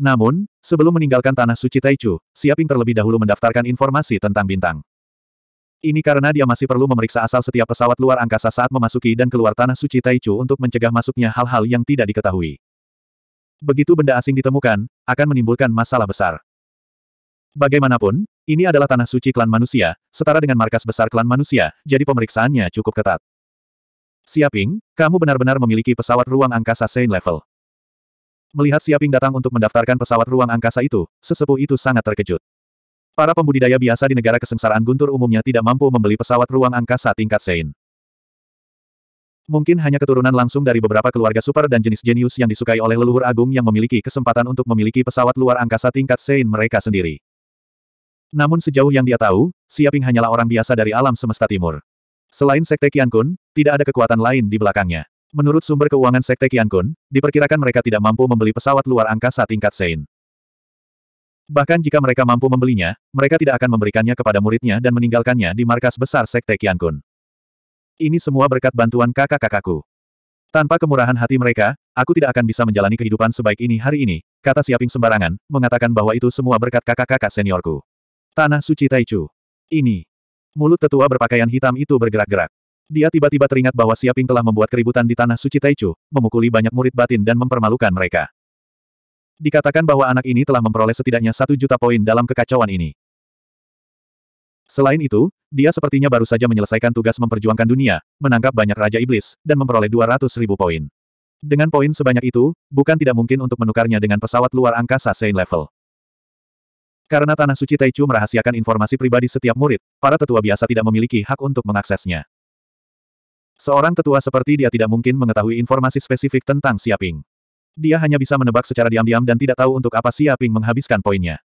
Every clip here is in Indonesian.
Namun, sebelum meninggalkan tanah suci Taichu, Siaping terlebih dahulu mendaftarkan informasi tentang bintang. Ini karena dia masih perlu memeriksa asal setiap pesawat luar angkasa saat memasuki dan keluar tanah suci Taichu untuk mencegah masuknya hal-hal yang tidak diketahui. Begitu benda asing ditemukan, akan menimbulkan masalah besar. Bagaimanapun, ini adalah tanah suci klan manusia, setara dengan markas besar klan manusia, jadi pemeriksaannya cukup ketat. Siaping, kamu benar-benar memiliki pesawat ruang angkasa sein Level. Melihat Siaping datang untuk mendaftarkan pesawat ruang angkasa itu, sesepuh itu sangat terkejut. Para pembudidaya biasa di negara kesengsaraan guntur umumnya tidak mampu membeli pesawat ruang angkasa tingkat Sein. Mungkin hanya keturunan langsung dari beberapa keluarga super dan jenis jenius yang disukai oleh leluhur agung yang memiliki kesempatan untuk memiliki pesawat luar angkasa tingkat Sein mereka sendiri. Namun sejauh yang dia tahu, Siaping hanyalah orang biasa dari alam semesta timur. Selain Sekte Kiankun, tidak ada kekuatan lain di belakangnya. Menurut sumber keuangan Sekte Kian Kun, diperkirakan mereka tidak mampu membeli pesawat luar angkasa tingkat Sein. Bahkan jika mereka mampu membelinya, mereka tidak akan memberikannya kepada muridnya dan meninggalkannya di markas besar Sekte Kian Kun. Ini semua berkat bantuan kakak-kakakku. Tanpa kemurahan hati mereka, aku tidak akan bisa menjalani kehidupan sebaik ini hari ini, kata Siaping sembarangan, mengatakan bahwa itu semua berkat kakak-kakak seniorku. Tanah suci Taichu. Ini. Mulut tetua berpakaian hitam itu bergerak-gerak. Dia tiba-tiba teringat bahwa Siaping telah membuat keributan di Tanah Suci Taichu, memukuli banyak murid batin dan mempermalukan mereka. Dikatakan bahwa anak ini telah memperoleh setidaknya satu juta poin dalam kekacauan ini. Selain itu, dia sepertinya baru saja menyelesaikan tugas memperjuangkan dunia, menangkap banyak Raja Iblis, dan memperoleh ratus ribu poin. Dengan poin sebanyak itu, bukan tidak mungkin untuk menukarnya dengan pesawat luar angkasa saint Level. Karena Tanah Suci Taichu merahasiakan informasi pribadi setiap murid, para tetua biasa tidak memiliki hak untuk mengaksesnya. Seorang tetua seperti dia tidak mungkin mengetahui informasi spesifik tentang Siaping. Dia hanya bisa menebak secara diam-diam dan tidak tahu untuk apa Siaping menghabiskan poinnya.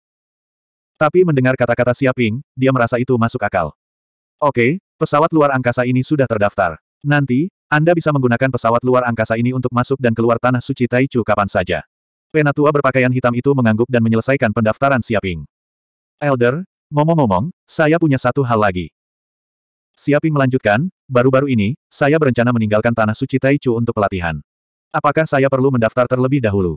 Tapi mendengar kata-kata Siaping, dia merasa itu masuk akal. Oke, pesawat luar angkasa ini sudah terdaftar. Nanti, Anda bisa menggunakan pesawat luar angkasa ini untuk masuk dan keluar tanah suci Taichu kapan saja. Penatua berpakaian hitam itu mengangguk dan menyelesaikan pendaftaran Siaping. Elder, ngomong-ngomong, saya punya satu hal lagi. Siaping melanjutkan, baru-baru ini, saya berencana meninggalkan Tanah Suci Taichu untuk pelatihan. Apakah saya perlu mendaftar terlebih dahulu?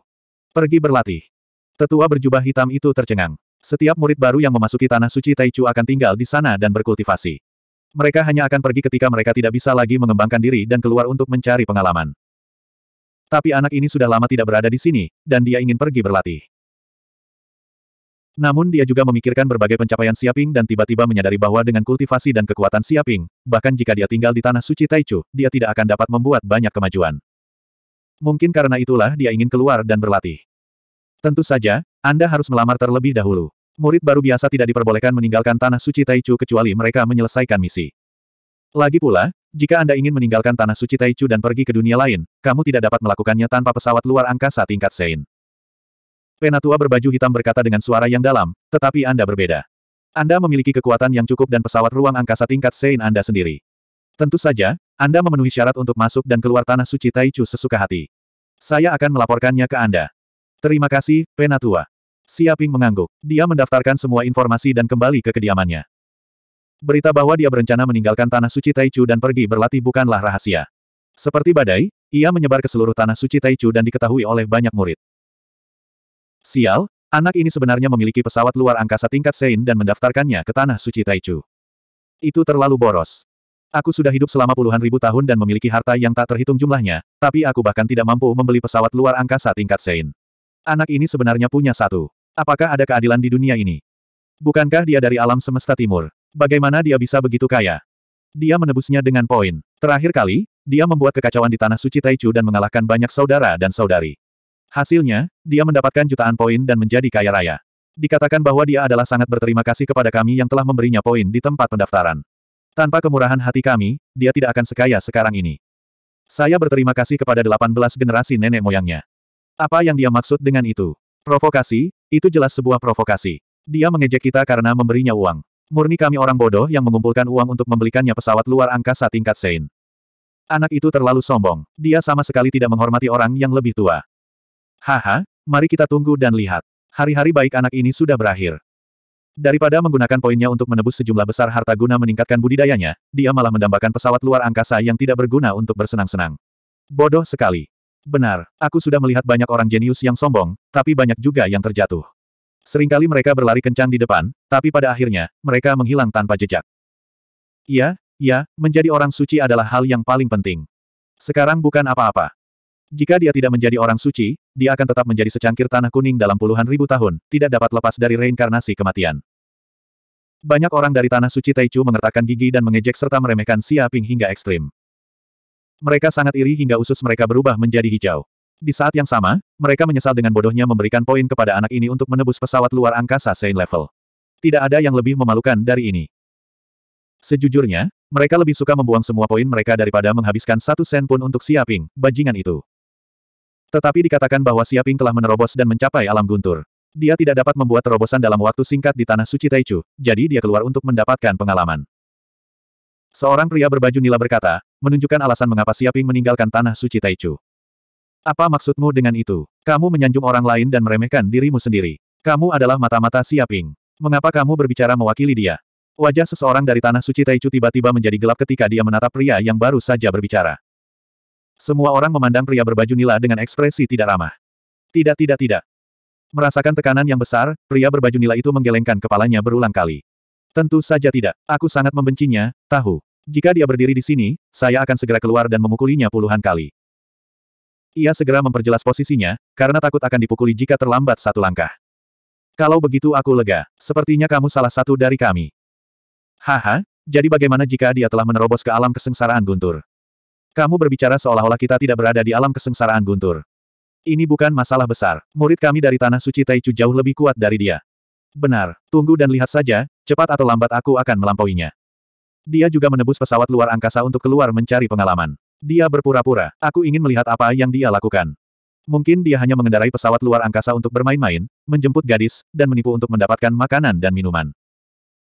Pergi berlatih. Tetua berjubah hitam itu tercengang. Setiap murid baru yang memasuki Tanah Suci Taichu akan tinggal di sana dan berkultivasi. Mereka hanya akan pergi ketika mereka tidak bisa lagi mengembangkan diri dan keluar untuk mencari pengalaman. Tapi anak ini sudah lama tidak berada di sini, dan dia ingin pergi berlatih. Namun dia juga memikirkan berbagai pencapaian Siaping dan tiba-tiba menyadari bahwa dengan kultivasi dan kekuatan Siaping, bahkan jika dia tinggal di tanah suci Taichu, dia tidak akan dapat membuat banyak kemajuan. Mungkin karena itulah dia ingin keluar dan berlatih. Tentu saja, Anda harus melamar terlebih dahulu. Murid baru biasa tidak diperbolehkan meninggalkan tanah suci Taichu kecuali mereka menyelesaikan misi. Lagi pula, jika Anda ingin meninggalkan tanah suci Taichu dan pergi ke dunia lain, kamu tidak dapat melakukannya tanpa pesawat luar angkasa tingkat Sein. Penatua berbaju hitam berkata dengan suara yang dalam, tetapi Anda berbeda. Anda memiliki kekuatan yang cukup dan pesawat ruang angkasa tingkat Sein Anda sendiri. Tentu saja, Anda memenuhi syarat untuk masuk dan keluar tanah suci Taichu sesuka hati. Saya akan melaporkannya ke Anda. Terima kasih, Penatua. Siaping mengangguk. Dia mendaftarkan semua informasi dan kembali ke kediamannya. Berita bahwa dia berencana meninggalkan tanah suci Taichu dan pergi berlatih bukanlah rahasia. Seperti badai, ia menyebar ke seluruh tanah suci Taichu dan diketahui oleh banyak murid. Sial, anak ini sebenarnya memiliki pesawat luar angkasa tingkat Sein dan mendaftarkannya ke Tanah Suci Taichu. Itu terlalu boros. Aku sudah hidup selama puluhan ribu tahun dan memiliki harta yang tak terhitung jumlahnya, tapi aku bahkan tidak mampu membeli pesawat luar angkasa tingkat Sein. Anak ini sebenarnya punya satu. Apakah ada keadilan di dunia ini? Bukankah dia dari alam semesta timur? Bagaimana dia bisa begitu kaya? Dia menebusnya dengan poin. Terakhir kali, dia membuat kekacauan di Tanah Suci Taichu dan mengalahkan banyak saudara dan saudari. Hasilnya, dia mendapatkan jutaan poin dan menjadi kaya raya. Dikatakan bahwa dia adalah sangat berterima kasih kepada kami yang telah memberinya poin di tempat pendaftaran. Tanpa kemurahan hati kami, dia tidak akan sekaya sekarang ini. Saya berterima kasih kepada 18 generasi nenek moyangnya. Apa yang dia maksud dengan itu? Provokasi? Itu jelas sebuah provokasi. Dia mengejek kita karena memberinya uang. Murni kami orang bodoh yang mengumpulkan uang untuk membelikannya pesawat luar angkasa tingkat Sein. Anak itu terlalu sombong. Dia sama sekali tidak menghormati orang yang lebih tua. Haha, mari kita tunggu dan lihat. Hari-hari baik anak ini sudah berakhir. Daripada menggunakan poinnya untuk menebus sejumlah besar harta guna meningkatkan budidayanya, dia malah mendambakan pesawat luar angkasa yang tidak berguna untuk bersenang-senang. Bodoh sekali. Benar, aku sudah melihat banyak orang jenius yang sombong, tapi banyak juga yang terjatuh. Seringkali mereka berlari kencang di depan, tapi pada akhirnya, mereka menghilang tanpa jejak. Iya, iya, menjadi orang suci adalah hal yang paling penting. Sekarang bukan apa-apa. Jika dia tidak menjadi orang suci, dia akan tetap menjadi secangkir tanah kuning dalam puluhan ribu tahun, tidak dapat lepas dari reinkarnasi kematian. Banyak orang dari tanah suci Taichu mengertakkan gigi dan mengejek serta meremehkan Xia Ping hingga ekstrim. Mereka sangat iri hingga usus mereka berubah menjadi hijau. Di saat yang sama, mereka menyesal dengan bodohnya memberikan poin kepada anak ini untuk menebus pesawat luar angkasa Saint Level. Tidak ada yang lebih memalukan dari ini. Sejujurnya, mereka lebih suka membuang semua poin mereka daripada menghabiskan satu sen pun untuk Siaping, bajingan itu. Tetapi dikatakan bahwa Siaping telah menerobos dan mencapai alam guntur. Dia tidak dapat membuat terobosan dalam waktu singkat di Tanah Suci Taichu, jadi dia keluar untuk mendapatkan pengalaman. Seorang pria berbaju nila berkata, menunjukkan alasan mengapa Siaping meninggalkan Tanah Suci Taichu. Apa maksudmu dengan itu? Kamu menyanjung orang lain dan meremehkan dirimu sendiri. Kamu adalah mata-mata Siaping. Mengapa kamu berbicara mewakili dia? Wajah seseorang dari Tanah Suci Taichu tiba-tiba menjadi gelap ketika dia menatap pria yang baru saja berbicara. Semua orang memandang pria berbaju nila dengan ekspresi tidak ramah. Tidak tidak tidak. Merasakan tekanan yang besar, pria berbaju nila itu menggelengkan kepalanya berulang kali. Tentu saja tidak, aku sangat membencinya, tahu. Jika dia berdiri di sini, saya akan segera keluar dan memukulinya puluhan kali. Ia segera memperjelas posisinya, karena takut akan dipukuli jika terlambat satu langkah. Kalau begitu aku lega, sepertinya kamu salah satu dari kami. Haha, jadi bagaimana jika dia telah menerobos ke alam kesengsaraan guntur? Kamu berbicara seolah-olah kita tidak berada di alam kesengsaraan guntur. Ini bukan masalah besar. Murid kami dari Tanah Suci Taichu jauh lebih kuat dari dia. Benar, tunggu dan lihat saja, cepat atau lambat aku akan melampauinya. Dia juga menebus pesawat luar angkasa untuk keluar mencari pengalaman. Dia berpura-pura, aku ingin melihat apa yang dia lakukan. Mungkin dia hanya mengendarai pesawat luar angkasa untuk bermain-main, menjemput gadis, dan menipu untuk mendapatkan makanan dan minuman.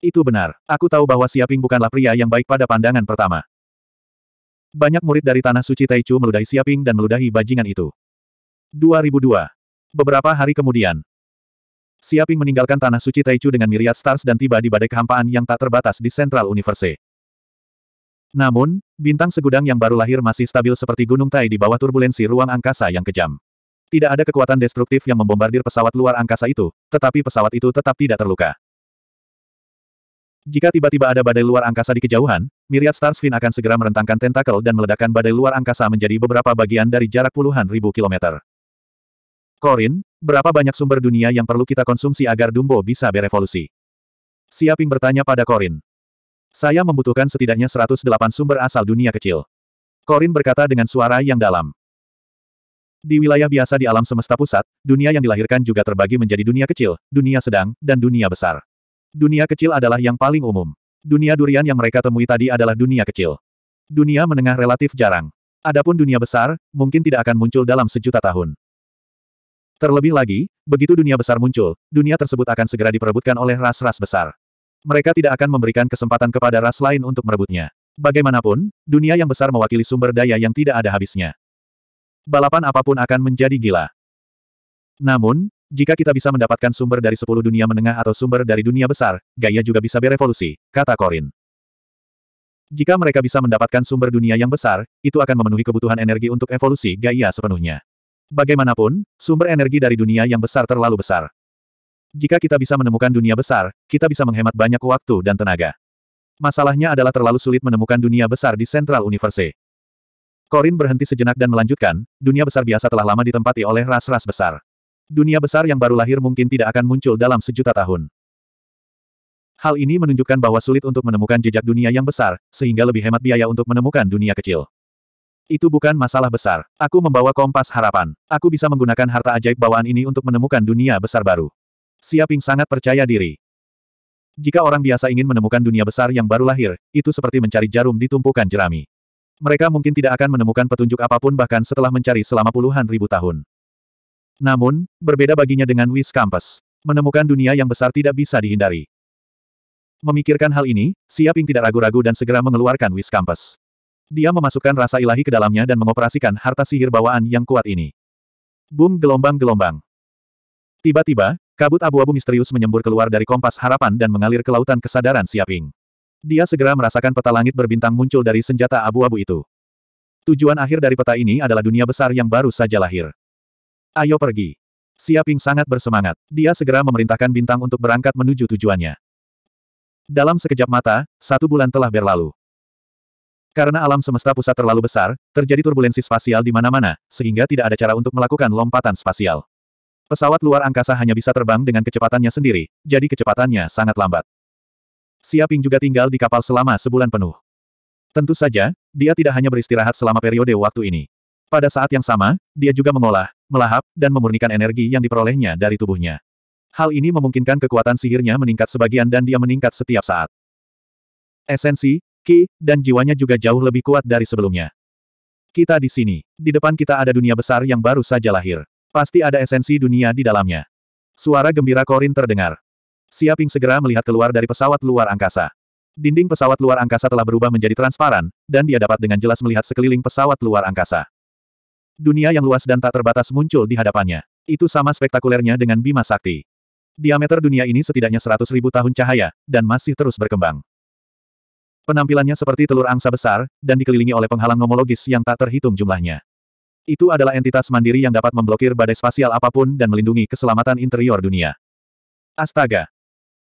Itu benar, aku tahu bahwa Siaping bukanlah pria yang baik pada pandangan pertama. Banyak murid dari Tanah Suci Taichu meludahi Siaping dan meludahi bajingan itu. 2002. Beberapa hari kemudian, Siaping meninggalkan Tanah Suci Taichu dengan miliar stars dan tiba di badai kehampaan yang tak terbatas di Central Universe. Namun, bintang segudang yang baru lahir masih stabil seperti gunung Tai di bawah turbulensi ruang angkasa yang kejam. Tidak ada kekuatan destruktif yang membombardir pesawat luar angkasa itu, tetapi pesawat itu tetap tidak terluka. Jika tiba-tiba ada badai luar angkasa di kejauhan, Myriad Starsfin akan segera merentangkan tentakel dan meledakkan badai luar angkasa menjadi beberapa bagian dari jarak puluhan ribu kilometer. Korin, berapa banyak sumber dunia yang perlu kita konsumsi agar Dumbo bisa berevolusi? Siaping bertanya pada Korin. Saya membutuhkan setidaknya 108 sumber asal dunia kecil. Korin berkata dengan suara yang dalam. Di wilayah biasa di alam semesta pusat, dunia yang dilahirkan juga terbagi menjadi dunia kecil, dunia sedang, dan dunia besar. Dunia kecil adalah yang paling umum. Dunia durian yang mereka temui tadi adalah dunia kecil. Dunia menengah relatif jarang. Adapun dunia besar, mungkin tidak akan muncul dalam sejuta tahun. Terlebih lagi, begitu dunia besar muncul, dunia tersebut akan segera diperebutkan oleh ras-ras besar. Mereka tidak akan memberikan kesempatan kepada ras lain untuk merebutnya. Bagaimanapun, dunia yang besar mewakili sumber daya yang tidak ada habisnya. Balapan apapun akan menjadi gila. Namun, jika kita bisa mendapatkan sumber dari sepuluh dunia menengah atau sumber dari dunia besar, gaya juga bisa berevolusi, kata Korin. Jika mereka bisa mendapatkan sumber dunia yang besar, itu akan memenuhi kebutuhan energi untuk evolusi gaya sepenuhnya. Bagaimanapun, sumber energi dari dunia yang besar terlalu besar. Jika kita bisa menemukan dunia besar, kita bisa menghemat banyak waktu dan tenaga. Masalahnya adalah terlalu sulit menemukan dunia besar di Central Universe. Korin berhenti sejenak dan melanjutkan, dunia besar biasa telah lama ditempati oleh ras-ras besar dunia besar yang baru lahir mungkin tidak akan muncul dalam sejuta tahun. Hal ini menunjukkan bahwa sulit untuk menemukan jejak dunia yang besar, sehingga lebih hemat biaya untuk menemukan dunia kecil. Itu bukan masalah besar. Aku membawa kompas harapan. Aku bisa menggunakan harta ajaib bawaan ini untuk menemukan dunia besar baru. Siaping sangat percaya diri. Jika orang biasa ingin menemukan dunia besar yang baru lahir, itu seperti mencari jarum di tumpukan jerami. Mereka mungkin tidak akan menemukan petunjuk apapun bahkan setelah mencari selama puluhan ribu tahun. Namun, berbeda baginya dengan Wis Campus. Menemukan dunia yang besar tidak bisa dihindari. Memikirkan hal ini, Siaping tidak ragu-ragu dan segera mengeluarkan Wis Campus. Dia memasukkan rasa ilahi ke dalamnya dan mengoperasikan harta sihir bawaan yang kuat ini. Boom gelombang-gelombang. Tiba-tiba, kabut abu-abu misterius menyembur keluar dari kompas harapan dan mengalir ke lautan kesadaran Siaping. Dia segera merasakan peta langit berbintang muncul dari senjata abu-abu itu. Tujuan akhir dari peta ini adalah dunia besar yang baru saja lahir. Ayo pergi. Siaping sangat bersemangat. Dia segera memerintahkan bintang untuk berangkat menuju tujuannya. Dalam sekejap mata, satu bulan telah berlalu. Karena alam semesta pusat terlalu besar, terjadi turbulensi spasial di mana-mana, sehingga tidak ada cara untuk melakukan lompatan spasial. Pesawat luar angkasa hanya bisa terbang dengan kecepatannya sendiri, jadi kecepatannya sangat lambat. Siaping juga tinggal di kapal selama sebulan penuh. Tentu saja, dia tidak hanya beristirahat selama periode waktu ini. Pada saat yang sama, dia juga mengolah, melahap, dan memurnikan energi yang diperolehnya dari tubuhnya. Hal ini memungkinkan kekuatan sihirnya meningkat sebagian dan dia meningkat setiap saat. Esensi, ki, dan jiwanya juga jauh lebih kuat dari sebelumnya. Kita di sini. Di depan kita ada dunia besar yang baru saja lahir. Pasti ada esensi dunia di dalamnya. Suara gembira Korin terdengar. Siaping segera melihat keluar dari pesawat luar angkasa. Dinding pesawat luar angkasa telah berubah menjadi transparan, dan dia dapat dengan jelas melihat sekeliling pesawat luar angkasa dunia yang luas dan tak terbatas muncul di hadapannya. Itu sama spektakulernya dengan Bima Sakti. Diameter dunia ini setidaknya seratus ribu tahun cahaya, dan masih terus berkembang. Penampilannya seperti telur angsa besar, dan dikelilingi oleh penghalang nomologis yang tak terhitung jumlahnya. Itu adalah entitas mandiri yang dapat memblokir badai spasial apapun dan melindungi keselamatan interior dunia. Astaga!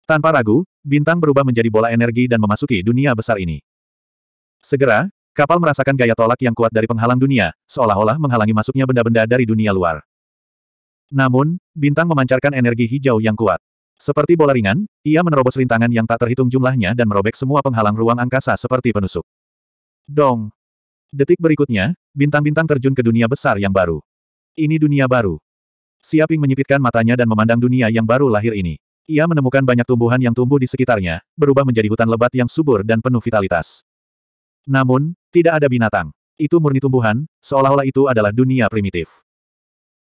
Tanpa ragu, bintang berubah menjadi bola energi dan memasuki dunia besar ini. Segera, Kapal merasakan gaya tolak yang kuat dari penghalang dunia, seolah-olah menghalangi masuknya benda-benda dari dunia luar. Namun, bintang memancarkan energi hijau yang kuat. Seperti bola ringan, ia menerobos rintangan yang tak terhitung jumlahnya dan merobek semua penghalang ruang angkasa seperti penusuk. Dong! Detik berikutnya, bintang-bintang terjun ke dunia besar yang baru. Ini dunia baru. Siaping menyipitkan matanya dan memandang dunia yang baru lahir ini. Ia menemukan banyak tumbuhan yang tumbuh di sekitarnya, berubah menjadi hutan lebat yang subur dan penuh vitalitas. Namun, tidak ada binatang. Itu murni tumbuhan, seolah-olah itu adalah dunia primitif.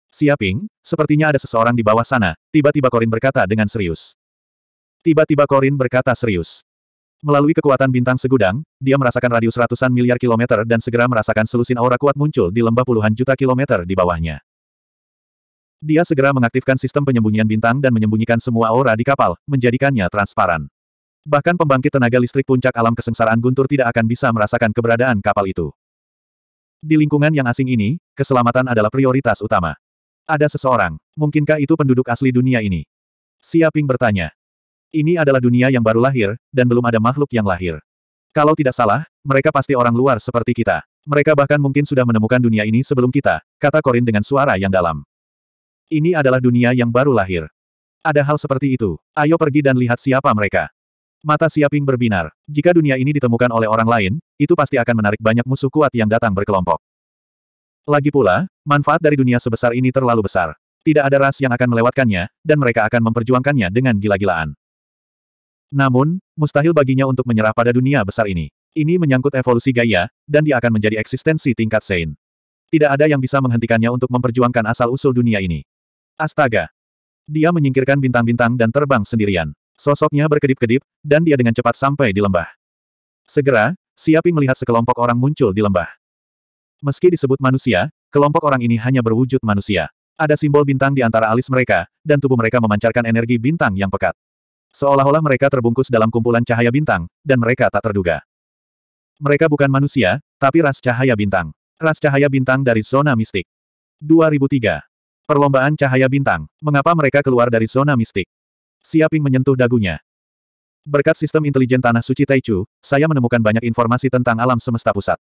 Siaping, sepertinya ada seseorang di bawah sana, tiba-tiba Korin berkata dengan serius. Tiba-tiba Korin berkata serius. Melalui kekuatan bintang segudang, dia merasakan radius ratusan miliar kilometer dan segera merasakan selusin aura kuat muncul di lembah puluhan juta kilometer di bawahnya. Dia segera mengaktifkan sistem penyembunyian bintang dan menyembunyikan semua aura di kapal, menjadikannya transparan. Bahkan pembangkit tenaga listrik puncak alam kesengsaraan guntur tidak akan bisa merasakan keberadaan kapal itu. Di lingkungan yang asing ini, keselamatan adalah prioritas utama. Ada seseorang, mungkinkah itu penduduk asli dunia ini? Siaping bertanya. Ini adalah dunia yang baru lahir, dan belum ada makhluk yang lahir. Kalau tidak salah, mereka pasti orang luar seperti kita. Mereka bahkan mungkin sudah menemukan dunia ini sebelum kita, kata Korin dengan suara yang dalam. Ini adalah dunia yang baru lahir. Ada hal seperti itu. Ayo pergi dan lihat siapa mereka. Mata Siaping berbinar. Jika dunia ini ditemukan oleh orang lain, itu pasti akan menarik banyak musuh kuat yang datang berkelompok. Lagi pula, manfaat dari dunia sebesar ini terlalu besar. Tidak ada ras yang akan melewatkannya, dan mereka akan memperjuangkannya dengan gila-gilaan. Namun, mustahil baginya untuk menyerah pada dunia besar ini. Ini menyangkut evolusi gaya, dan dia akan menjadi eksistensi tingkat Sein. Tidak ada yang bisa menghentikannya untuk memperjuangkan asal-usul dunia ini. Astaga! Dia menyingkirkan bintang-bintang dan terbang sendirian. Sosoknya berkedip-kedip, dan dia dengan cepat sampai di lembah. Segera, Siaping melihat sekelompok orang muncul di lembah. Meski disebut manusia, kelompok orang ini hanya berwujud manusia. Ada simbol bintang di antara alis mereka, dan tubuh mereka memancarkan energi bintang yang pekat. Seolah-olah mereka terbungkus dalam kumpulan cahaya bintang, dan mereka tak terduga. Mereka bukan manusia, tapi ras cahaya bintang. Ras cahaya bintang dari zona mistik. 2003. Perlombaan cahaya bintang. Mengapa mereka keluar dari zona mistik? Siaping menyentuh dagunya. Berkat sistem intelijen Tanah Suci Taichu, saya menemukan banyak informasi tentang alam semesta pusat.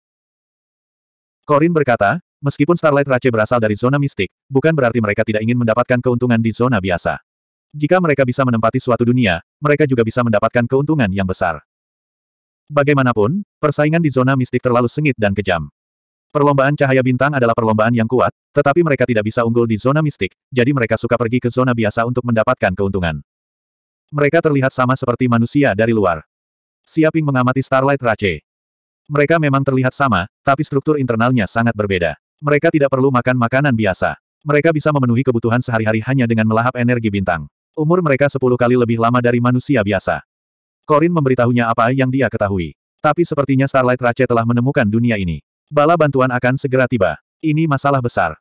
Korin berkata, meskipun Starlight Race berasal dari zona mistik, bukan berarti mereka tidak ingin mendapatkan keuntungan di zona biasa. Jika mereka bisa menempati suatu dunia, mereka juga bisa mendapatkan keuntungan yang besar. Bagaimanapun, persaingan di zona mistik terlalu sengit dan kejam. Perlombaan cahaya bintang adalah perlombaan yang kuat, tetapi mereka tidak bisa unggul di zona mistik, jadi mereka suka pergi ke zona biasa untuk mendapatkan keuntungan. Mereka terlihat sama seperti manusia dari luar. Siaping mengamati Starlight Rache. Mereka memang terlihat sama, tapi struktur internalnya sangat berbeda. Mereka tidak perlu makan makanan biasa. Mereka bisa memenuhi kebutuhan sehari-hari hanya dengan melahap energi bintang. Umur mereka sepuluh kali lebih lama dari manusia biasa. Korin memberitahunya apa yang dia ketahui. Tapi sepertinya Starlight Rache telah menemukan dunia ini. Bala bantuan akan segera tiba. Ini masalah besar.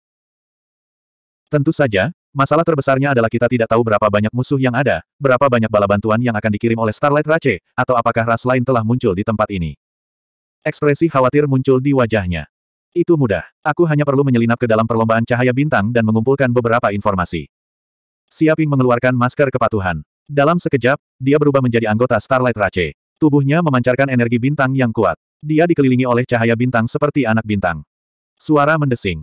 Tentu saja, Masalah terbesarnya adalah kita tidak tahu berapa banyak musuh yang ada, berapa banyak bala bantuan yang akan dikirim oleh Starlight Race, atau apakah ras lain telah muncul di tempat ini. Ekspresi khawatir muncul di wajahnya. Itu mudah. Aku hanya perlu menyelinap ke dalam perlombaan cahaya bintang dan mengumpulkan beberapa informasi. Siaping mengeluarkan masker kepatuhan. Dalam sekejap, dia berubah menjadi anggota Starlight Race. Tubuhnya memancarkan energi bintang yang kuat. Dia dikelilingi oleh cahaya bintang seperti anak bintang. Suara mendesing.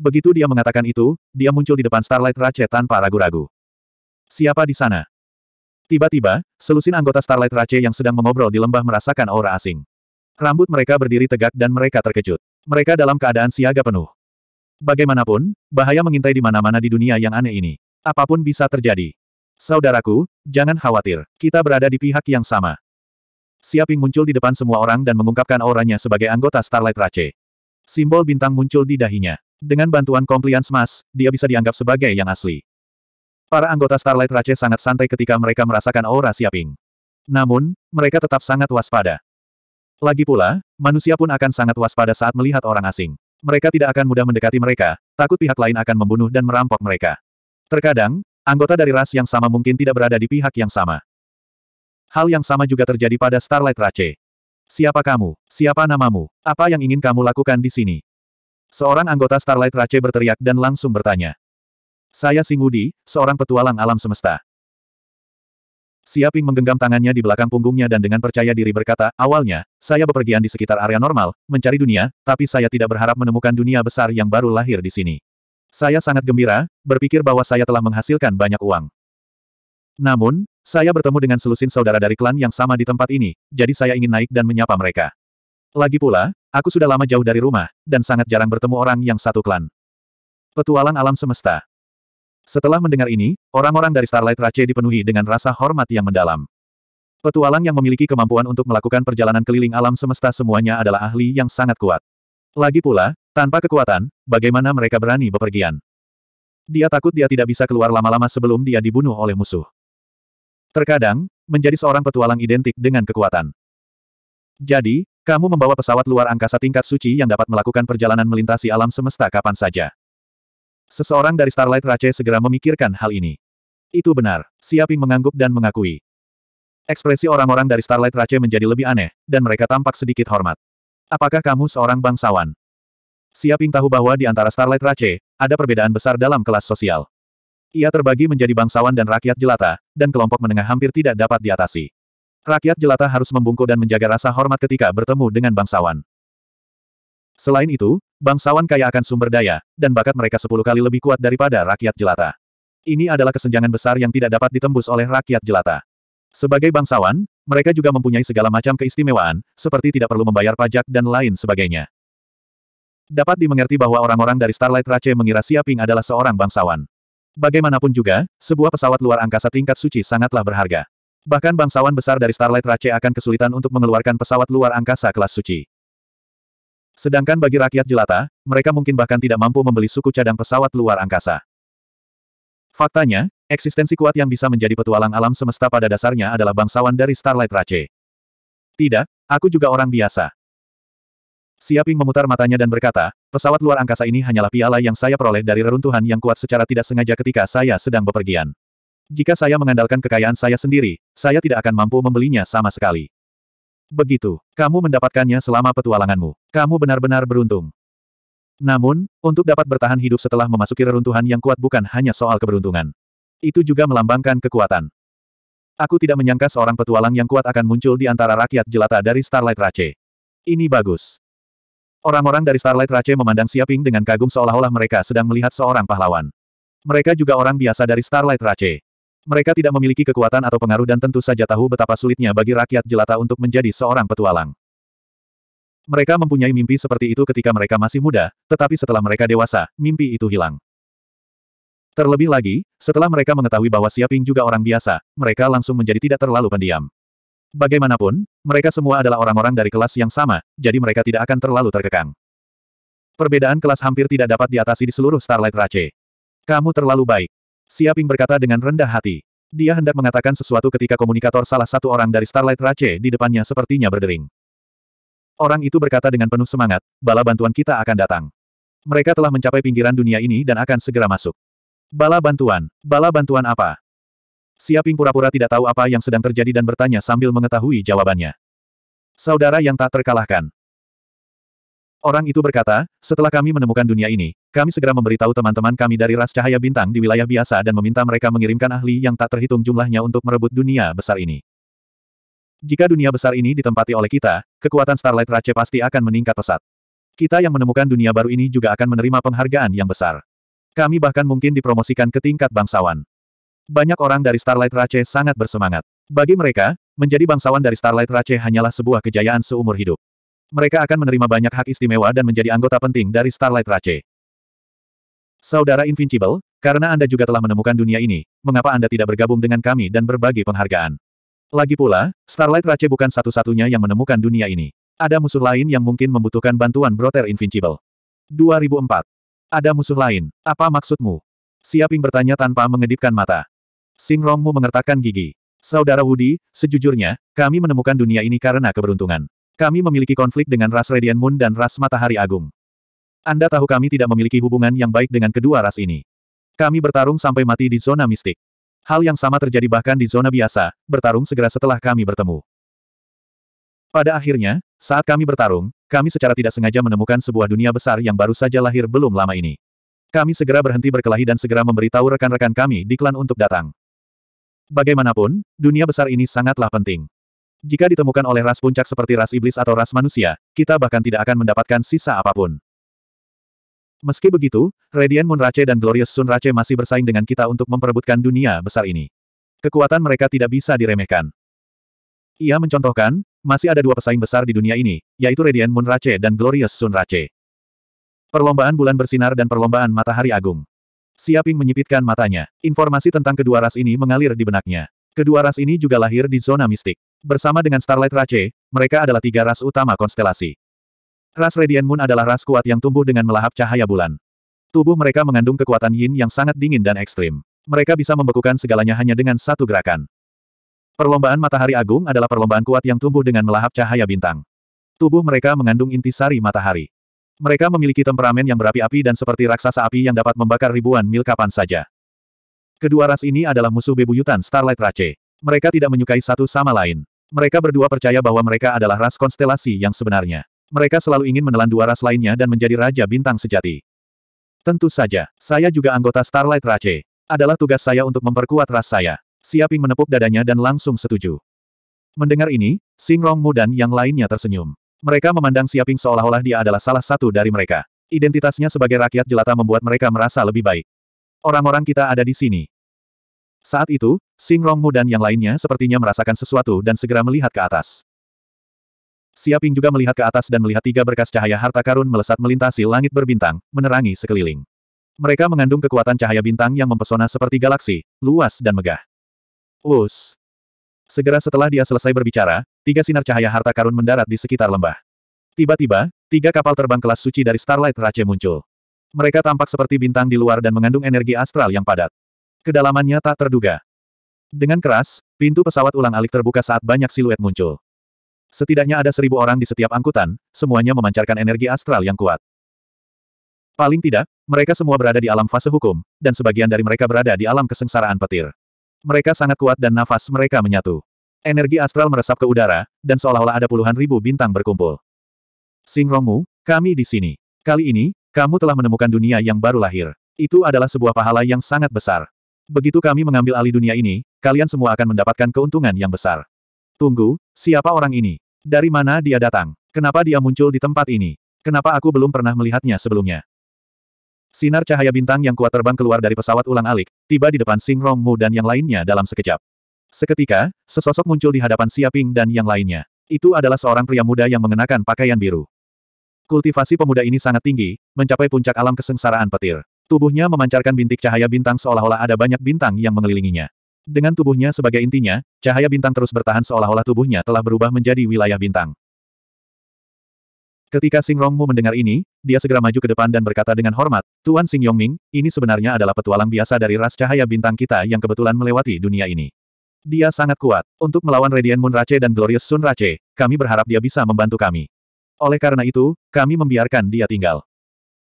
Begitu dia mengatakan itu, dia muncul di depan Starlight Rache tanpa ragu-ragu. Siapa di sana? Tiba-tiba, selusin anggota Starlight Rache yang sedang mengobrol di lembah merasakan aura asing. Rambut mereka berdiri tegak dan mereka terkejut. Mereka dalam keadaan siaga penuh. Bagaimanapun, bahaya mengintai di mana-mana di dunia yang aneh ini. Apapun bisa terjadi. Saudaraku, jangan khawatir. Kita berada di pihak yang sama. Siaping muncul di depan semua orang dan mengungkapkan auranya sebagai anggota Starlight Rache. Simbol bintang muncul di dahinya. Dengan bantuan komplian Mas, dia bisa dianggap sebagai yang asli. Para anggota Starlight Rache sangat santai ketika mereka merasakan aura siaping. Namun, mereka tetap sangat waspada. Lagi pula, manusia pun akan sangat waspada saat melihat orang asing. Mereka tidak akan mudah mendekati mereka, takut pihak lain akan membunuh dan merampok mereka. Terkadang, anggota dari ras yang sama mungkin tidak berada di pihak yang sama. Hal yang sama juga terjadi pada Starlight Rache. Siapa kamu? Siapa namamu? Apa yang ingin kamu lakukan di sini? Seorang anggota Starlight Rache berteriak dan langsung bertanya. Saya Singudi, seorang petualang alam semesta. Siaping menggenggam tangannya di belakang punggungnya dan dengan percaya diri berkata, awalnya, saya bepergian di sekitar area normal, mencari dunia, tapi saya tidak berharap menemukan dunia besar yang baru lahir di sini. Saya sangat gembira, berpikir bahwa saya telah menghasilkan banyak uang. Namun, saya bertemu dengan selusin saudara dari klan yang sama di tempat ini, jadi saya ingin naik dan menyapa mereka. Lagi pula, Aku sudah lama jauh dari rumah, dan sangat jarang bertemu orang yang satu klan. Petualang alam semesta. Setelah mendengar ini, orang-orang dari Starlight Race dipenuhi dengan rasa hormat yang mendalam. Petualang yang memiliki kemampuan untuk melakukan perjalanan keliling alam semesta semuanya adalah ahli yang sangat kuat. Lagi pula, tanpa kekuatan, bagaimana mereka berani bepergian? Dia takut dia tidak bisa keluar lama-lama sebelum dia dibunuh oleh musuh. Terkadang, menjadi seorang petualang identik dengan kekuatan. Jadi, kamu membawa pesawat luar angkasa tingkat suci yang dapat melakukan perjalanan melintasi alam semesta kapan saja. Seseorang dari Starlight Race segera memikirkan hal ini. Itu benar, Siaping mengangguk dan mengakui. Ekspresi orang-orang dari Starlight Race menjadi lebih aneh, dan mereka tampak sedikit hormat. Apakah kamu seorang bangsawan? Siaping tahu bahwa di antara Starlight Race ada perbedaan besar dalam kelas sosial. Ia terbagi menjadi bangsawan dan rakyat jelata, dan kelompok menengah hampir tidak dapat diatasi. Rakyat jelata harus membungkuk dan menjaga rasa hormat ketika bertemu dengan bangsawan. Selain itu, bangsawan kaya akan sumber daya, dan bakat mereka sepuluh kali lebih kuat daripada rakyat jelata. Ini adalah kesenjangan besar yang tidak dapat ditembus oleh rakyat jelata. Sebagai bangsawan, mereka juga mempunyai segala macam keistimewaan, seperti tidak perlu membayar pajak dan lain sebagainya. Dapat dimengerti bahwa orang-orang dari Starlight Race mengira Siaping adalah seorang bangsawan. Bagaimanapun juga, sebuah pesawat luar angkasa tingkat suci sangatlah berharga. Bahkan bangsawan besar dari Starlight Race akan kesulitan untuk mengeluarkan pesawat luar angkasa kelas suci. Sedangkan bagi rakyat jelata, mereka mungkin bahkan tidak mampu membeli suku cadang pesawat luar angkasa. Faktanya, eksistensi kuat yang bisa menjadi petualang alam semesta pada dasarnya adalah bangsawan dari Starlight Race. Tidak, aku juga orang biasa. Siaping memutar matanya dan berkata, pesawat luar angkasa ini hanyalah piala yang saya peroleh dari reruntuhan yang kuat secara tidak sengaja ketika saya sedang bepergian. Jika saya mengandalkan kekayaan saya sendiri, saya tidak akan mampu membelinya sama sekali. Begitu, kamu mendapatkannya selama petualanganmu. Kamu benar-benar beruntung. Namun, untuk dapat bertahan hidup setelah memasuki reruntuhan yang kuat bukan hanya soal keberuntungan. Itu juga melambangkan kekuatan. Aku tidak menyangka seorang petualang yang kuat akan muncul di antara rakyat jelata dari Starlight Rache. Ini bagus. Orang-orang dari Starlight Rache memandang Siaping dengan kagum seolah-olah mereka sedang melihat seorang pahlawan. Mereka juga orang biasa dari Starlight Rache. Mereka tidak memiliki kekuatan atau pengaruh dan tentu saja tahu betapa sulitnya bagi rakyat jelata untuk menjadi seorang petualang. Mereka mempunyai mimpi seperti itu ketika mereka masih muda, tetapi setelah mereka dewasa, mimpi itu hilang. Terlebih lagi, setelah mereka mengetahui bahwa Siaping juga orang biasa, mereka langsung menjadi tidak terlalu pendiam. Bagaimanapun, mereka semua adalah orang-orang dari kelas yang sama, jadi mereka tidak akan terlalu terkekang. Perbedaan kelas hampir tidak dapat diatasi di seluruh Starlight Race. Kamu terlalu baik. Siaping berkata dengan rendah hati. Dia hendak mengatakan sesuatu ketika komunikator salah satu orang dari Starlight Rache di depannya sepertinya berdering. Orang itu berkata dengan penuh semangat, bala bantuan kita akan datang. Mereka telah mencapai pinggiran dunia ini dan akan segera masuk. Bala bantuan, bala bantuan apa? Siaping pura-pura tidak tahu apa yang sedang terjadi dan bertanya sambil mengetahui jawabannya. Saudara yang tak terkalahkan. Orang itu berkata, setelah kami menemukan dunia ini, kami segera memberitahu teman-teman kami dari ras cahaya bintang di wilayah biasa dan meminta mereka mengirimkan ahli yang tak terhitung jumlahnya untuk merebut dunia besar ini. Jika dunia besar ini ditempati oleh kita, kekuatan Starlight Race pasti akan meningkat pesat. Kita yang menemukan dunia baru ini juga akan menerima penghargaan yang besar. Kami bahkan mungkin dipromosikan ke tingkat bangsawan. Banyak orang dari Starlight Race sangat bersemangat. Bagi mereka, menjadi bangsawan dari Starlight Race hanyalah sebuah kejayaan seumur hidup mereka akan menerima banyak hak istimewa dan menjadi anggota penting dari Starlight Race. Saudara Invincible, karena Anda juga telah menemukan dunia ini, mengapa Anda tidak bergabung dengan kami dan berbagi penghargaan? Lagi pula, Starlight Race bukan satu-satunya yang menemukan dunia ini. Ada musuh lain yang mungkin membutuhkan bantuan Brother Invincible. 2004. Ada musuh lain. Apa maksudmu? Siaping bertanya tanpa mengedipkan mata. Sing Rongmu mengertakkan gigi. Saudara Woody, sejujurnya, kami menemukan dunia ini karena keberuntungan. Kami memiliki konflik dengan ras Redian Moon dan ras Matahari Agung. Anda tahu kami tidak memiliki hubungan yang baik dengan kedua ras ini. Kami bertarung sampai mati di zona mistik. Hal yang sama terjadi bahkan di zona biasa, bertarung segera setelah kami bertemu. Pada akhirnya, saat kami bertarung, kami secara tidak sengaja menemukan sebuah dunia besar yang baru saja lahir belum lama ini. Kami segera berhenti berkelahi dan segera memberitahu rekan-rekan kami di klan untuk datang. Bagaimanapun, dunia besar ini sangatlah penting. Jika ditemukan oleh ras puncak seperti ras iblis atau ras manusia, kita bahkan tidak akan mendapatkan sisa apapun. Meski begitu, Radiant Moon Rache dan Glorious Sun Rache masih bersaing dengan kita untuk memperebutkan dunia besar ini. Kekuatan mereka tidak bisa diremehkan. Ia mencontohkan, masih ada dua pesaing besar di dunia ini, yaitu Radiant Moon Rache dan Glorious Sun Rache. Perlombaan bulan bersinar dan perlombaan matahari agung. Siaping menyipitkan matanya. Informasi tentang kedua ras ini mengalir di benaknya. Kedua ras ini juga lahir di zona mistik. Bersama dengan Starlight Rache, mereka adalah tiga ras utama konstelasi. Ras Radiant Moon adalah ras kuat yang tumbuh dengan melahap cahaya bulan. Tubuh mereka mengandung kekuatan yin yang sangat dingin dan ekstrim. Mereka bisa membekukan segalanya hanya dengan satu gerakan. Perlombaan matahari agung adalah perlombaan kuat yang tumbuh dengan melahap cahaya bintang. Tubuh mereka mengandung intisari matahari. Mereka memiliki temperamen yang berapi-api dan seperti raksasa api yang dapat membakar ribuan mil kapan saja. Kedua ras ini adalah musuh bebuyutan Starlight Rache. Mereka tidak menyukai satu sama lain. Mereka berdua percaya bahwa mereka adalah ras konstelasi yang sebenarnya. Mereka selalu ingin menelan dua ras lainnya dan menjadi raja bintang sejati. Tentu saja, saya juga anggota Starlight Race. Adalah tugas saya untuk memperkuat ras saya. Siaping menepuk dadanya dan langsung setuju. Mendengar ini, Sing Rongmu dan yang lainnya tersenyum. Mereka memandang Siaping seolah-olah dia adalah salah satu dari mereka. Identitasnya sebagai rakyat jelata membuat mereka merasa lebih baik. Orang-orang kita ada di sini. Saat itu, Sing Rongmu dan yang lainnya sepertinya merasakan sesuatu dan segera melihat ke atas. Siaping juga melihat ke atas dan melihat tiga berkas cahaya harta karun melesat melintasi langit berbintang, menerangi sekeliling. Mereka mengandung kekuatan cahaya bintang yang mempesona seperti galaksi, luas dan megah. Us. Segera setelah dia selesai berbicara, tiga sinar cahaya harta karun mendarat di sekitar lembah. Tiba-tiba, tiga kapal terbang kelas suci dari Starlight Rache muncul. Mereka tampak seperti bintang di luar dan mengandung energi astral yang padat. Kedalamannya tak terduga. Dengan keras, pintu pesawat ulang-alik terbuka saat banyak siluet muncul. Setidaknya ada seribu orang di setiap angkutan, semuanya memancarkan energi astral yang kuat. Paling tidak, mereka semua berada di alam fase hukum, dan sebagian dari mereka berada di alam kesengsaraan petir. Mereka sangat kuat dan nafas mereka menyatu. Energi astral meresap ke udara, dan seolah-olah ada puluhan ribu bintang berkumpul. Sing Rongmu, kami di sini. Kali ini, kamu telah menemukan dunia yang baru lahir. Itu adalah sebuah pahala yang sangat besar. Begitu kami mengambil alih dunia ini, kalian semua akan mendapatkan keuntungan yang besar. Tunggu, siapa orang ini? Dari mana dia datang? Kenapa dia muncul di tempat ini? Kenapa aku belum pernah melihatnya sebelumnya? Sinar cahaya bintang yang kuat terbang keluar dari pesawat ulang-alik, tiba di depan Sing Rong Mu dan yang lainnya dalam sekejap. Seketika, sesosok muncul di hadapan Siaping dan yang lainnya. Itu adalah seorang pria muda yang mengenakan pakaian biru. Kultivasi pemuda ini sangat tinggi, mencapai puncak alam kesengsaraan petir. Tubuhnya memancarkan bintik cahaya bintang seolah-olah ada banyak bintang yang mengelilinginya. Dengan tubuhnya sebagai intinya, cahaya bintang terus bertahan seolah-olah tubuhnya telah berubah menjadi wilayah bintang. Ketika Sing Rongmu mendengar ini, dia segera maju ke depan dan berkata dengan hormat, Tuan Sing Yongming, ini sebenarnya adalah petualang biasa dari ras cahaya bintang kita yang kebetulan melewati dunia ini. Dia sangat kuat. Untuk melawan Radiant Moon Rache dan Glorious Sun Rache, kami berharap dia bisa membantu kami. Oleh karena itu, kami membiarkan dia tinggal.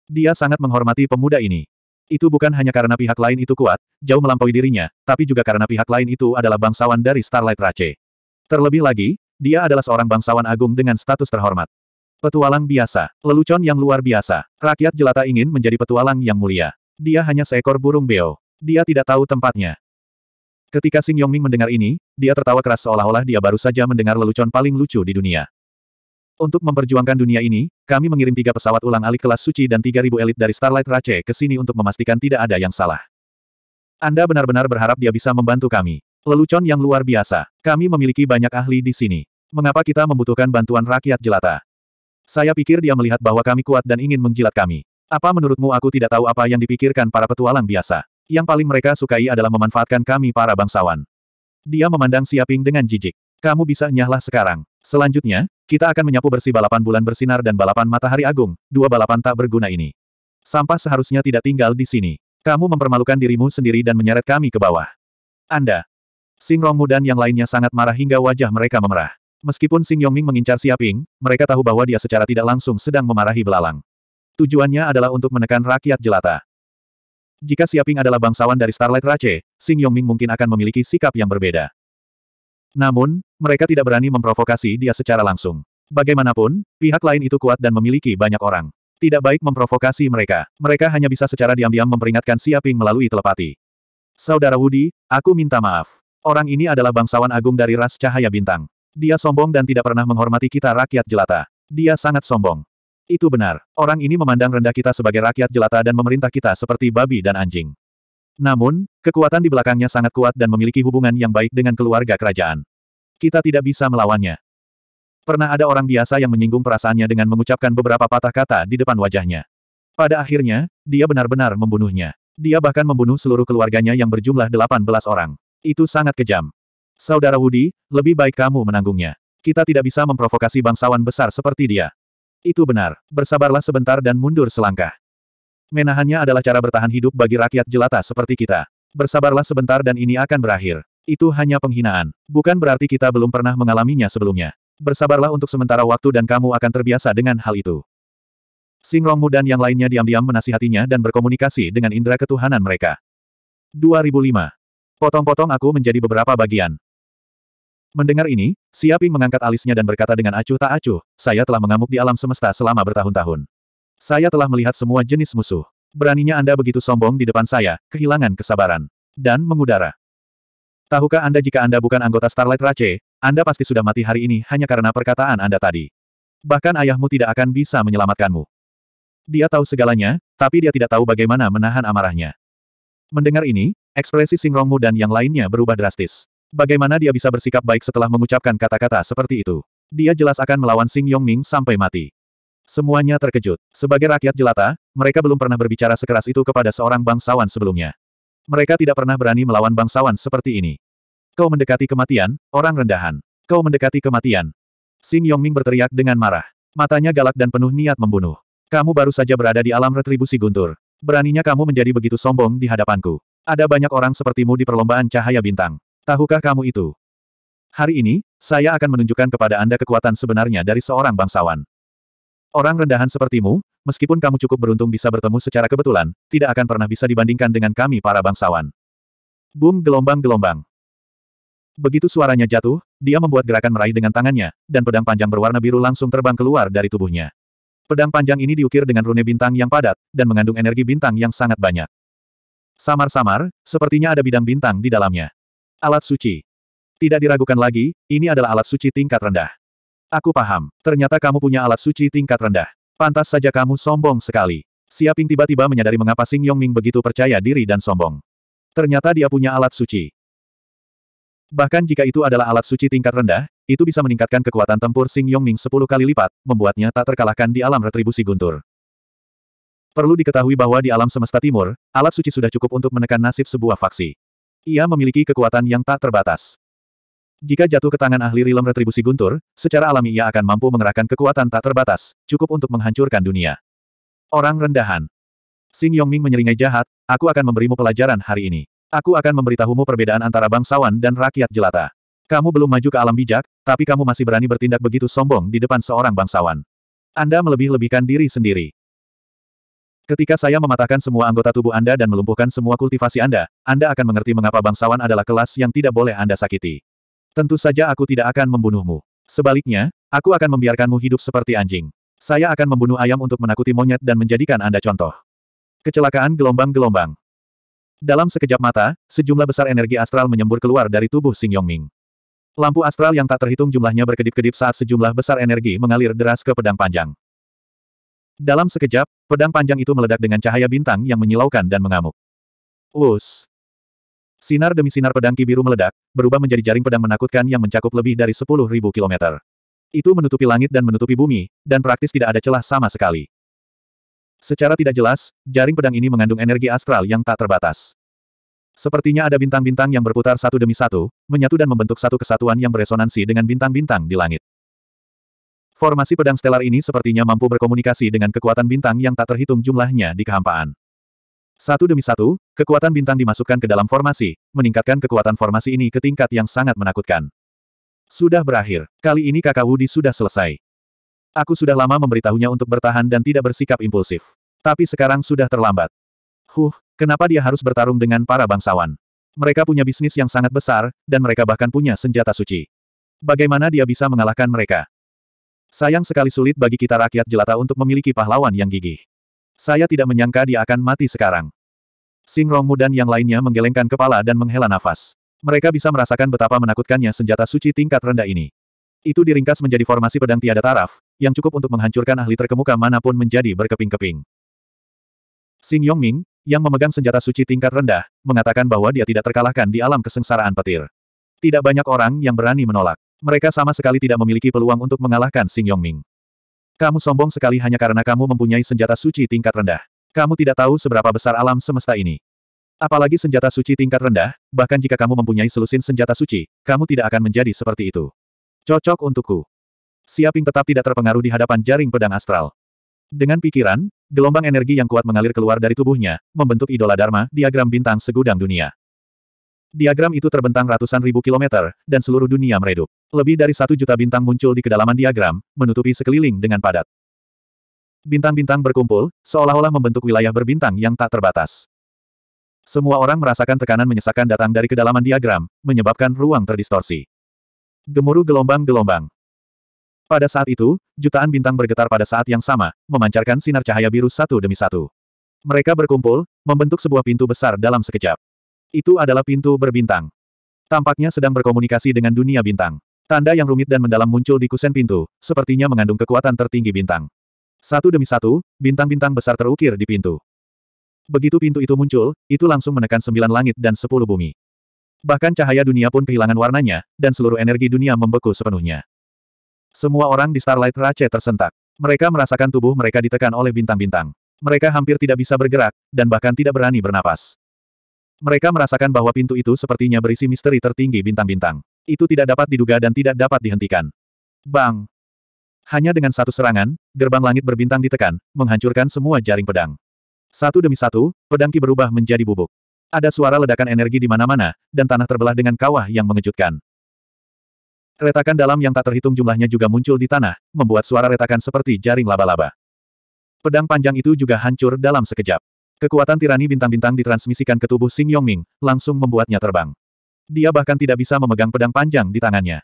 Dia sangat menghormati pemuda ini. Itu bukan hanya karena pihak lain itu kuat, jauh melampaui dirinya, tapi juga karena pihak lain itu adalah bangsawan dari Starlight Race. Terlebih lagi, dia adalah seorang bangsawan agung dengan status terhormat. Petualang biasa, lelucon yang luar biasa, rakyat jelata ingin menjadi petualang yang mulia. Dia hanya seekor burung beo. Dia tidak tahu tempatnya. Ketika Sing Yong-ming mendengar ini, dia tertawa keras seolah-olah dia baru saja mendengar lelucon paling lucu di dunia. Untuk memperjuangkan dunia ini, kami mengirim tiga pesawat ulang alik kelas suci dan 3.000 elit dari Starlight Rache ke sini untuk memastikan tidak ada yang salah. Anda benar-benar berharap dia bisa membantu kami. Lelucon yang luar biasa. Kami memiliki banyak ahli di sini. Mengapa kita membutuhkan bantuan rakyat jelata? Saya pikir dia melihat bahwa kami kuat dan ingin menjilat kami. Apa menurutmu aku tidak tahu apa yang dipikirkan para petualang biasa? Yang paling mereka sukai adalah memanfaatkan kami para bangsawan. Dia memandang Siaping dengan jijik. Kamu bisa nyahlah sekarang. Selanjutnya, kita akan menyapu bersih balapan bulan bersinar dan balapan matahari agung, dua balapan tak berguna ini. Sampah seharusnya tidak tinggal di sini. Kamu mempermalukan dirimu sendiri dan menyeret kami ke bawah. Anda. Sing Rongmu dan yang lainnya sangat marah hingga wajah mereka memerah. Meskipun Sing Yongming mengincar Siaping, mereka tahu bahwa dia secara tidak langsung sedang memarahi belalang. Tujuannya adalah untuk menekan rakyat jelata. Jika Siaping adalah bangsawan dari Starlight Rache, Sing Yongming mungkin akan memiliki sikap yang berbeda. Namun, mereka tidak berani memprovokasi dia secara langsung. Bagaimanapun, pihak lain itu kuat dan memiliki banyak orang. Tidak baik memprovokasi mereka. Mereka hanya bisa secara diam-diam memperingatkan Siaping melalui telepati. Saudara Wudi, aku minta maaf. Orang ini adalah bangsawan agung dari ras cahaya bintang. Dia sombong dan tidak pernah menghormati kita rakyat jelata. Dia sangat sombong. Itu benar. Orang ini memandang rendah kita sebagai rakyat jelata dan memerintah kita seperti babi dan anjing. Namun, kekuatan di belakangnya sangat kuat dan memiliki hubungan yang baik dengan keluarga kerajaan. Kita tidak bisa melawannya. Pernah ada orang biasa yang menyinggung perasaannya dengan mengucapkan beberapa patah kata di depan wajahnya. Pada akhirnya, dia benar-benar membunuhnya. Dia bahkan membunuh seluruh keluarganya yang berjumlah 18 orang. Itu sangat kejam. Saudara Wudi, lebih baik kamu menanggungnya. Kita tidak bisa memprovokasi bangsawan besar seperti dia. Itu benar. Bersabarlah sebentar dan mundur selangkah. Menahannya adalah cara bertahan hidup bagi rakyat jelata seperti kita. Bersabarlah sebentar dan ini akan berakhir. Itu hanya penghinaan. Bukan berarti kita belum pernah mengalaminya sebelumnya. Bersabarlah untuk sementara waktu dan kamu akan terbiasa dengan hal itu. Sing Rongmu dan yang lainnya diam-diam menasihatinya dan berkomunikasi dengan indera ketuhanan mereka. 2005. Potong-potong aku menjadi beberapa bagian. Mendengar ini, Siaping mengangkat alisnya dan berkata dengan acuh tak acuh, saya telah mengamuk di alam semesta selama bertahun-tahun. Saya telah melihat semua jenis musuh. Beraninya Anda begitu sombong di depan saya, kehilangan kesabaran. Dan mengudara. Tahukah Anda jika Anda bukan anggota Starlight Race, Anda pasti sudah mati hari ini hanya karena perkataan Anda tadi. Bahkan ayahmu tidak akan bisa menyelamatkanmu. Dia tahu segalanya, tapi dia tidak tahu bagaimana menahan amarahnya. Mendengar ini, ekspresi Singrongmu dan yang lainnya berubah drastis. Bagaimana dia bisa bersikap baik setelah mengucapkan kata-kata seperti itu? Dia jelas akan melawan Sing Yongming sampai mati. Semuanya terkejut. Sebagai rakyat jelata, mereka belum pernah berbicara sekeras itu kepada seorang bangsawan sebelumnya. Mereka tidak pernah berani melawan bangsawan seperti ini. Kau mendekati kematian, orang rendahan. Kau mendekati kematian. Sing Yongming berteriak dengan marah. Matanya galak dan penuh niat membunuh. Kamu baru saja berada di alam retribusi guntur. Beraninya kamu menjadi begitu sombong di hadapanku. Ada banyak orang sepertimu di perlombaan cahaya bintang. Tahukah kamu itu? Hari ini, saya akan menunjukkan kepada Anda kekuatan sebenarnya dari seorang bangsawan. Orang rendahan sepertimu, meskipun kamu cukup beruntung bisa bertemu secara kebetulan, tidak akan pernah bisa dibandingkan dengan kami para bangsawan. Boom gelombang-gelombang. Begitu suaranya jatuh, dia membuat gerakan meraih dengan tangannya, dan pedang panjang berwarna biru langsung terbang keluar dari tubuhnya. Pedang panjang ini diukir dengan rune bintang yang padat, dan mengandung energi bintang yang sangat banyak. Samar-samar, sepertinya ada bidang bintang di dalamnya. Alat suci. Tidak diragukan lagi, ini adalah alat suci tingkat rendah. Aku paham. Ternyata kamu punya alat suci tingkat rendah. Pantas saja kamu sombong sekali. Siaping tiba-tiba menyadari mengapa Sing Yongming begitu percaya diri dan sombong. Ternyata dia punya alat suci. Bahkan jika itu adalah alat suci tingkat rendah, itu bisa meningkatkan kekuatan tempur Sing Yongming 10 kali lipat, membuatnya tak terkalahkan di alam retribusi guntur. Perlu diketahui bahwa di alam semesta timur, alat suci sudah cukup untuk menekan nasib sebuah faksi. Ia memiliki kekuatan yang tak terbatas. Jika jatuh ke tangan ahli rilem retribusi guntur, secara alami ia akan mampu mengerahkan kekuatan tak terbatas, cukup untuk menghancurkan dunia. Orang rendahan. Sing Yongming menyeringai jahat, aku akan memberimu pelajaran hari ini. Aku akan memberitahumu perbedaan antara bangsawan dan rakyat jelata. Kamu belum maju ke alam bijak, tapi kamu masih berani bertindak begitu sombong di depan seorang bangsawan. Anda melebih-lebihkan diri sendiri. Ketika saya mematahkan semua anggota tubuh Anda dan melumpuhkan semua kultivasi Anda, Anda akan mengerti mengapa bangsawan adalah kelas yang tidak boleh Anda sakiti. Tentu saja aku tidak akan membunuhmu. Sebaliknya, aku akan membiarkanmu hidup seperti anjing. Saya akan membunuh ayam untuk menakuti monyet dan menjadikan Anda contoh. Kecelakaan gelombang-gelombang. Dalam sekejap mata, sejumlah besar energi astral menyembur keluar dari tubuh Xing Yongming. Lampu astral yang tak terhitung jumlahnya berkedip-kedip saat sejumlah besar energi mengalir deras ke pedang panjang. Dalam sekejap, pedang panjang itu meledak dengan cahaya bintang yang menyilaukan dan mengamuk. Wus! Sinar demi sinar pedang ki biru meledak, berubah menjadi jaring pedang menakutkan yang mencakup lebih dari 10.000 kilometer. Itu menutupi langit dan menutupi bumi, dan praktis tidak ada celah sama sekali. Secara tidak jelas, jaring pedang ini mengandung energi astral yang tak terbatas. Sepertinya ada bintang-bintang yang berputar satu demi satu, menyatu dan membentuk satu kesatuan yang beresonansi dengan bintang-bintang di langit. Formasi pedang stelar ini sepertinya mampu berkomunikasi dengan kekuatan bintang yang tak terhitung jumlahnya di kehampaan. Satu demi satu, kekuatan bintang dimasukkan ke dalam formasi, meningkatkan kekuatan formasi ini ke tingkat yang sangat menakutkan. Sudah berakhir, kali ini kakak Wudi sudah selesai. Aku sudah lama memberitahunya untuk bertahan dan tidak bersikap impulsif. Tapi sekarang sudah terlambat. Huh, kenapa dia harus bertarung dengan para bangsawan? Mereka punya bisnis yang sangat besar, dan mereka bahkan punya senjata suci. Bagaimana dia bisa mengalahkan mereka? Sayang sekali sulit bagi kita rakyat jelata untuk memiliki pahlawan yang gigih. Saya tidak menyangka dia akan mati sekarang. Sing Rongmu dan yang lainnya menggelengkan kepala dan menghela nafas. Mereka bisa merasakan betapa menakutkannya senjata suci tingkat rendah ini. Itu diringkas menjadi formasi pedang tiada taraf, yang cukup untuk menghancurkan ahli terkemuka manapun menjadi berkeping-keping. Sing Yongming, yang memegang senjata suci tingkat rendah, mengatakan bahwa dia tidak terkalahkan di alam kesengsaraan petir. Tidak banyak orang yang berani menolak. Mereka sama sekali tidak memiliki peluang untuk mengalahkan Sing Yongming. Kamu sombong sekali hanya karena kamu mempunyai senjata suci tingkat rendah. Kamu tidak tahu seberapa besar alam semesta ini. Apalagi senjata suci tingkat rendah, bahkan jika kamu mempunyai selusin senjata suci, kamu tidak akan menjadi seperti itu. Cocok untukku. Siaping tetap tidak terpengaruh di hadapan jaring pedang astral. Dengan pikiran, gelombang energi yang kuat mengalir keluar dari tubuhnya, membentuk idola Dharma, diagram bintang segudang dunia. Diagram itu terbentang ratusan ribu kilometer, dan seluruh dunia meredup. Lebih dari satu juta bintang muncul di kedalaman diagram, menutupi sekeliling dengan padat. Bintang-bintang berkumpul, seolah-olah membentuk wilayah berbintang yang tak terbatas. Semua orang merasakan tekanan menyesakan datang dari kedalaman diagram, menyebabkan ruang terdistorsi. Gemuruh gelombang-gelombang. Pada saat itu, jutaan bintang bergetar pada saat yang sama, memancarkan sinar cahaya biru satu demi satu. Mereka berkumpul, membentuk sebuah pintu besar dalam sekejap. Itu adalah pintu berbintang. Tampaknya sedang berkomunikasi dengan dunia bintang. Tanda yang rumit dan mendalam muncul di kusen pintu, sepertinya mengandung kekuatan tertinggi bintang. Satu demi satu, bintang-bintang besar terukir di pintu. Begitu pintu itu muncul, itu langsung menekan sembilan langit dan sepuluh bumi. Bahkan cahaya dunia pun kehilangan warnanya, dan seluruh energi dunia membeku sepenuhnya. Semua orang di Starlight Rache tersentak. Mereka merasakan tubuh mereka ditekan oleh bintang-bintang. Mereka hampir tidak bisa bergerak, dan bahkan tidak berani bernapas. Mereka merasakan bahwa pintu itu sepertinya berisi misteri tertinggi bintang-bintang. Itu tidak dapat diduga dan tidak dapat dihentikan. Bang! Hanya dengan satu serangan, gerbang langit berbintang ditekan, menghancurkan semua jaring pedang. Satu demi satu, pedang Ki berubah menjadi bubuk. Ada suara ledakan energi di mana-mana, dan tanah terbelah dengan kawah yang mengejutkan. Retakan dalam yang tak terhitung jumlahnya juga muncul di tanah, membuat suara retakan seperti jaring laba-laba. Pedang panjang itu juga hancur dalam sekejap. Kekuatan tirani bintang-bintang ditransmisikan ke tubuh Xing Yongming, langsung membuatnya terbang. Dia bahkan tidak bisa memegang pedang panjang di tangannya.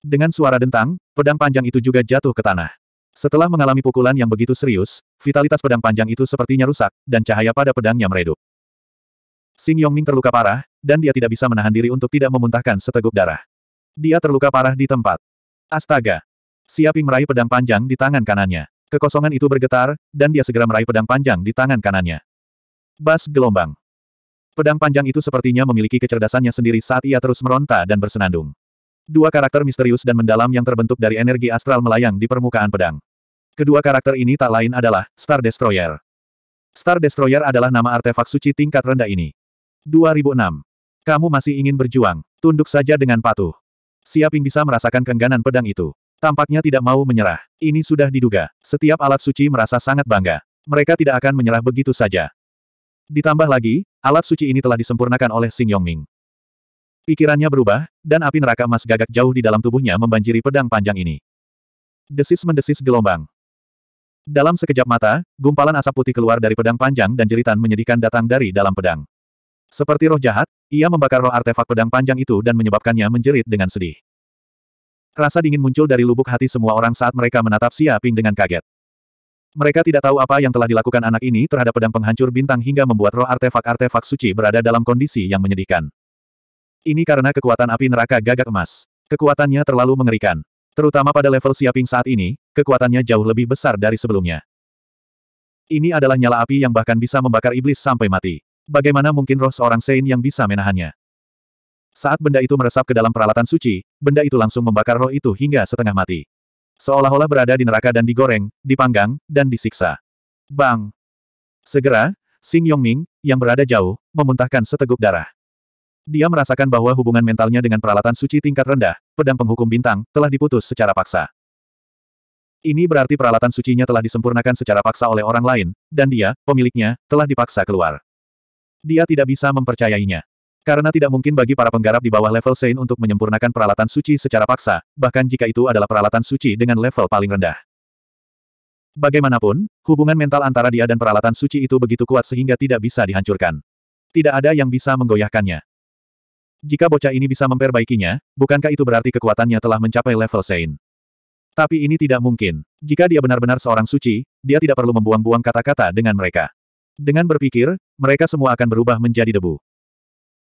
Dengan suara dentang, pedang panjang itu juga jatuh ke tanah. Setelah mengalami pukulan yang begitu serius, vitalitas pedang panjang itu sepertinya rusak, dan cahaya pada pedangnya meredup. Xing Yongming terluka parah, dan dia tidak bisa menahan diri untuk tidak memuntahkan seteguk darah. Dia terluka parah di tempat. Astaga! Siaping meraih pedang panjang di tangan kanannya. Kekosongan itu bergetar, dan dia segera meraih pedang panjang di tangan kanannya. Bas gelombang. Pedang panjang itu sepertinya memiliki kecerdasannya sendiri saat ia terus meronta dan bersenandung. Dua karakter misterius dan mendalam yang terbentuk dari energi astral melayang di permukaan pedang. Kedua karakter ini tak lain adalah Star Destroyer. Star Destroyer adalah nama artefak suci tingkat rendah ini. 2006. Kamu masih ingin berjuang, tunduk saja dengan patuh. Siaping bisa merasakan kengganan pedang itu. Tampaknya tidak mau menyerah. Ini sudah diduga. Setiap alat suci merasa sangat bangga. Mereka tidak akan menyerah begitu saja. Ditambah lagi, alat suci ini telah disempurnakan oleh Xing Yongming. Pikirannya berubah, dan api neraka emas gagak jauh di dalam tubuhnya membanjiri pedang panjang ini. Desis mendesis gelombang. Dalam sekejap mata, gumpalan asap putih keluar dari pedang panjang dan jeritan menyedihkan datang dari dalam pedang. Seperti roh jahat, ia membakar roh artefak pedang panjang itu dan menyebabkannya menjerit dengan sedih. Rasa dingin muncul dari lubuk hati semua orang saat mereka menatap Xia Ping dengan kaget. Mereka tidak tahu apa yang telah dilakukan anak ini terhadap pedang penghancur bintang hingga membuat roh artefak-artefak suci berada dalam kondisi yang menyedihkan. Ini karena kekuatan api neraka gagak emas. Kekuatannya terlalu mengerikan. Terutama pada level siaping saat ini, kekuatannya jauh lebih besar dari sebelumnya. Ini adalah nyala api yang bahkan bisa membakar iblis sampai mati. Bagaimana mungkin roh seorang Sein yang bisa menahannya? Saat benda itu meresap ke dalam peralatan suci, benda itu langsung membakar roh itu hingga setengah mati. Seolah-olah berada di neraka dan digoreng, dipanggang, dan disiksa. Bang! Segera, Xing Yongming, yang berada jauh, memuntahkan seteguk darah. Dia merasakan bahwa hubungan mentalnya dengan peralatan suci tingkat rendah, pedang penghukum bintang, telah diputus secara paksa. Ini berarti peralatan sucinya telah disempurnakan secara paksa oleh orang lain, dan dia, pemiliknya, telah dipaksa keluar. Dia tidak bisa mempercayainya. Karena tidak mungkin bagi para penggarap di bawah level Sein untuk menyempurnakan peralatan suci secara paksa, bahkan jika itu adalah peralatan suci dengan level paling rendah. Bagaimanapun, hubungan mental antara dia dan peralatan suci itu begitu kuat sehingga tidak bisa dihancurkan. Tidak ada yang bisa menggoyahkannya. Jika bocah ini bisa memperbaikinya, bukankah itu berarti kekuatannya telah mencapai level Sein? Tapi ini tidak mungkin. Jika dia benar-benar seorang suci, dia tidak perlu membuang-buang kata-kata dengan mereka. Dengan berpikir, mereka semua akan berubah menjadi debu.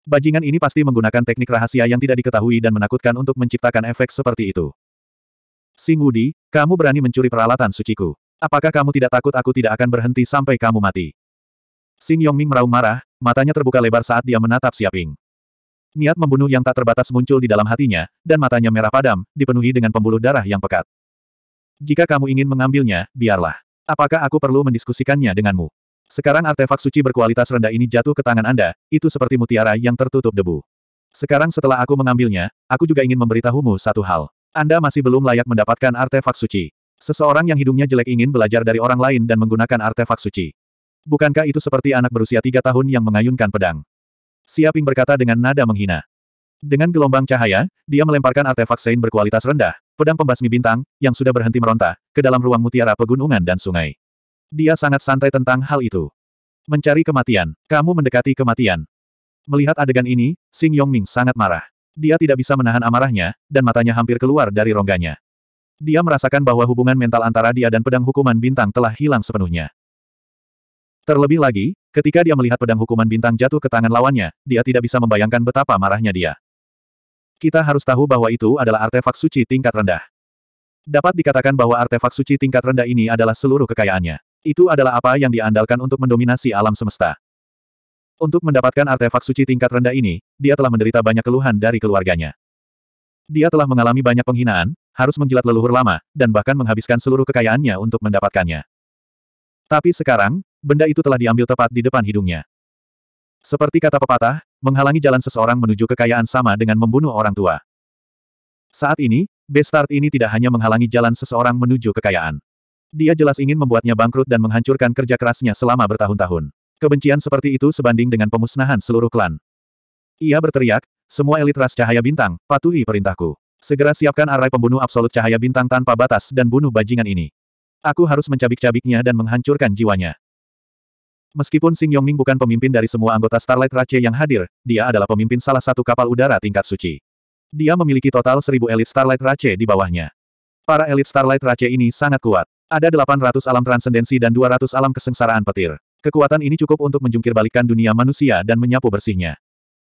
Bajingan ini pasti menggunakan teknik rahasia yang tidak diketahui dan menakutkan untuk menciptakan efek seperti itu. Sing Wudi, kamu berani mencuri peralatan suciku. Apakah kamu tidak takut aku tidak akan berhenti sampai kamu mati? Sing Yongming meraung marah, matanya terbuka lebar saat dia menatap Siaping. Niat membunuh yang tak terbatas muncul di dalam hatinya, dan matanya merah padam, dipenuhi dengan pembuluh darah yang pekat. Jika kamu ingin mengambilnya, biarlah. Apakah aku perlu mendiskusikannya denganmu? Sekarang artefak suci berkualitas rendah ini jatuh ke tangan Anda, itu seperti mutiara yang tertutup debu. Sekarang setelah aku mengambilnya, aku juga ingin memberitahumu satu hal. Anda masih belum layak mendapatkan artefak suci. Seseorang yang hidungnya jelek ingin belajar dari orang lain dan menggunakan artefak suci. Bukankah itu seperti anak berusia tiga tahun yang mengayunkan pedang? Siaping berkata dengan nada menghina. Dengan gelombang cahaya, dia melemparkan artefak Sein berkualitas rendah, pedang pembasmi bintang, yang sudah berhenti meronta, ke dalam ruang mutiara pegunungan dan sungai. Dia sangat santai tentang hal itu. Mencari kematian. Kamu mendekati kematian. Melihat adegan ini, Sing Yong-ming sangat marah. Dia tidak bisa menahan amarahnya, dan matanya hampir keluar dari rongganya. Dia merasakan bahwa hubungan mental antara dia dan pedang hukuman bintang telah hilang sepenuhnya. Terlebih lagi, ketika dia melihat pedang hukuman bintang jatuh ke tangan lawannya, dia tidak bisa membayangkan betapa marahnya dia. Kita harus tahu bahwa itu adalah artefak suci tingkat rendah. Dapat dikatakan bahwa artefak suci tingkat rendah ini adalah seluruh kekayaannya. Itu adalah apa yang diandalkan untuk mendominasi alam semesta. Untuk mendapatkan artefak suci tingkat rendah ini, dia telah menderita banyak keluhan dari keluarganya. Dia telah mengalami banyak penghinaan, harus menjilat leluhur lama, dan bahkan menghabiskan seluruh kekayaannya untuk mendapatkannya. Tapi sekarang, benda itu telah diambil tepat di depan hidungnya. Seperti kata pepatah, menghalangi jalan seseorang menuju kekayaan sama dengan membunuh orang tua. Saat ini, Bestart ini tidak hanya menghalangi jalan seseorang menuju kekayaan. Dia jelas ingin membuatnya bangkrut dan menghancurkan kerja kerasnya selama bertahun-tahun. Kebencian seperti itu sebanding dengan pemusnahan seluruh klan. Ia berteriak, semua elit ras cahaya bintang, patuhi perintahku. Segera siapkan arai pembunuh absolut cahaya bintang tanpa batas dan bunuh bajingan ini. Aku harus mencabik-cabiknya dan menghancurkan jiwanya. Meskipun Sing Yongming bukan pemimpin dari semua anggota Starlight Race yang hadir, dia adalah pemimpin salah satu kapal udara tingkat suci. Dia memiliki total seribu elit Starlight Race di bawahnya. Para elit Starlight Race ini sangat kuat. Ada 800 alam transendensi dan 200 alam kesengsaraan petir. Kekuatan ini cukup untuk menjungkirbalikkan dunia manusia dan menyapu bersihnya.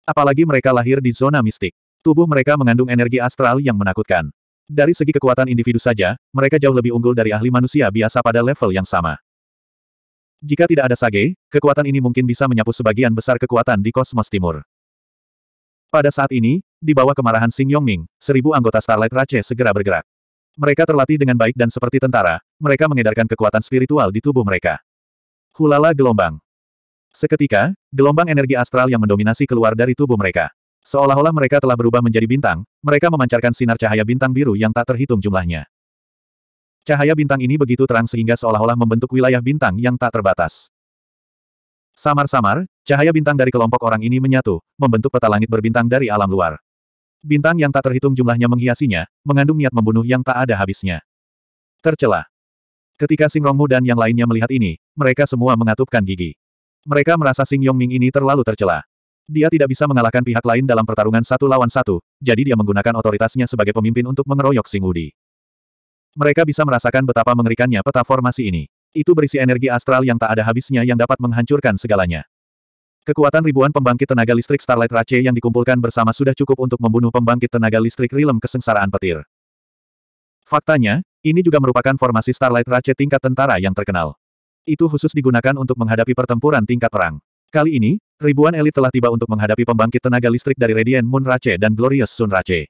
Apalagi mereka lahir di zona mistik. Tubuh mereka mengandung energi astral yang menakutkan. Dari segi kekuatan individu saja, mereka jauh lebih unggul dari ahli manusia biasa pada level yang sama. Jika tidak ada Sage, kekuatan ini mungkin bisa menyapu sebagian besar kekuatan di kosmos timur. Pada saat ini, di bawah kemarahan Sing Yongming, seribu anggota Starlight Rache segera bergerak. Mereka terlatih dengan baik dan seperti tentara, mereka mengedarkan kekuatan spiritual di tubuh mereka. Hulala gelombang. Seketika, gelombang energi astral yang mendominasi keluar dari tubuh mereka. Seolah-olah mereka telah berubah menjadi bintang, mereka memancarkan sinar cahaya bintang biru yang tak terhitung jumlahnya. Cahaya bintang ini begitu terang sehingga seolah-olah membentuk wilayah bintang yang tak terbatas. Samar-samar, cahaya bintang dari kelompok orang ini menyatu, membentuk peta langit berbintang dari alam luar. Bintang yang tak terhitung jumlahnya menghiasinya, mengandung niat membunuh yang tak ada habisnya. Tercelah. Ketika Sing Rongmu dan yang lainnya melihat ini, mereka semua mengatupkan gigi. Mereka merasa Sing Yongming ini terlalu tercela. Dia tidak bisa mengalahkan pihak lain dalam pertarungan satu lawan satu, jadi dia menggunakan otoritasnya sebagai pemimpin untuk mengeroyok Sing Udi. Mereka bisa merasakan betapa mengerikannya peta formasi ini. Itu berisi energi astral yang tak ada habisnya yang dapat menghancurkan segalanya. Kekuatan ribuan pembangkit tenaga listrik Starlight Rache yang dikumpulkan bersama sudah cukup untuk membunuh pembangkit tenaga listrik Rilem kesengsaraan petir. Faktanya, ini juga merupakan formasi Starlight Rache tingkat tentara yang terkenal. Itu khusus digunakan untuk menghadapi pertempuran tingkat perang. Kali ini, ribuan elit telah tiba untuk menghadapi pembangkit tenaga listrik dari Radiant Moon Rache dan Glorious Sun Rache.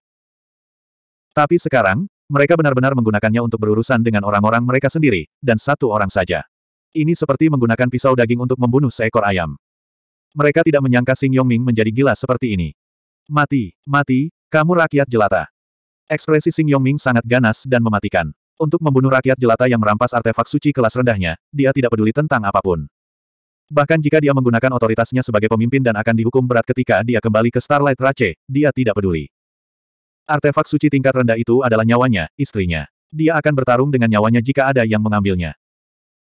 Tapi sekarang, mereka benar-benar menggunakannya untuk berurusan dengan orang-orang mereka sendiri, dan satu orang saja. Ini seperti menggunakan pisau daging untuk membunuh seekor ayam. Mereka tidak menyangka Sing Yongming menjadi gila seperti ini. Mati, mati, kamu rakyat jelata. Ekspresi Sing Yongming sangat ganas dan mematikan. Untuk membunuh rakyat jelata yang merampas artefak suci kelas rendahnya, dia tidak peduli tentang apapun. Bahkan jika dia menggunakan otoritasnya sebagai pemimpin dan akan dihukum berat ketika dia kembali ke Starlight Rache, dia tidak peduli. Artefak suci tingkat rendah itu adalah nyawanya, istrinya. Dia akan bertarung dengan nyawanya jika ada yang mengambilnya.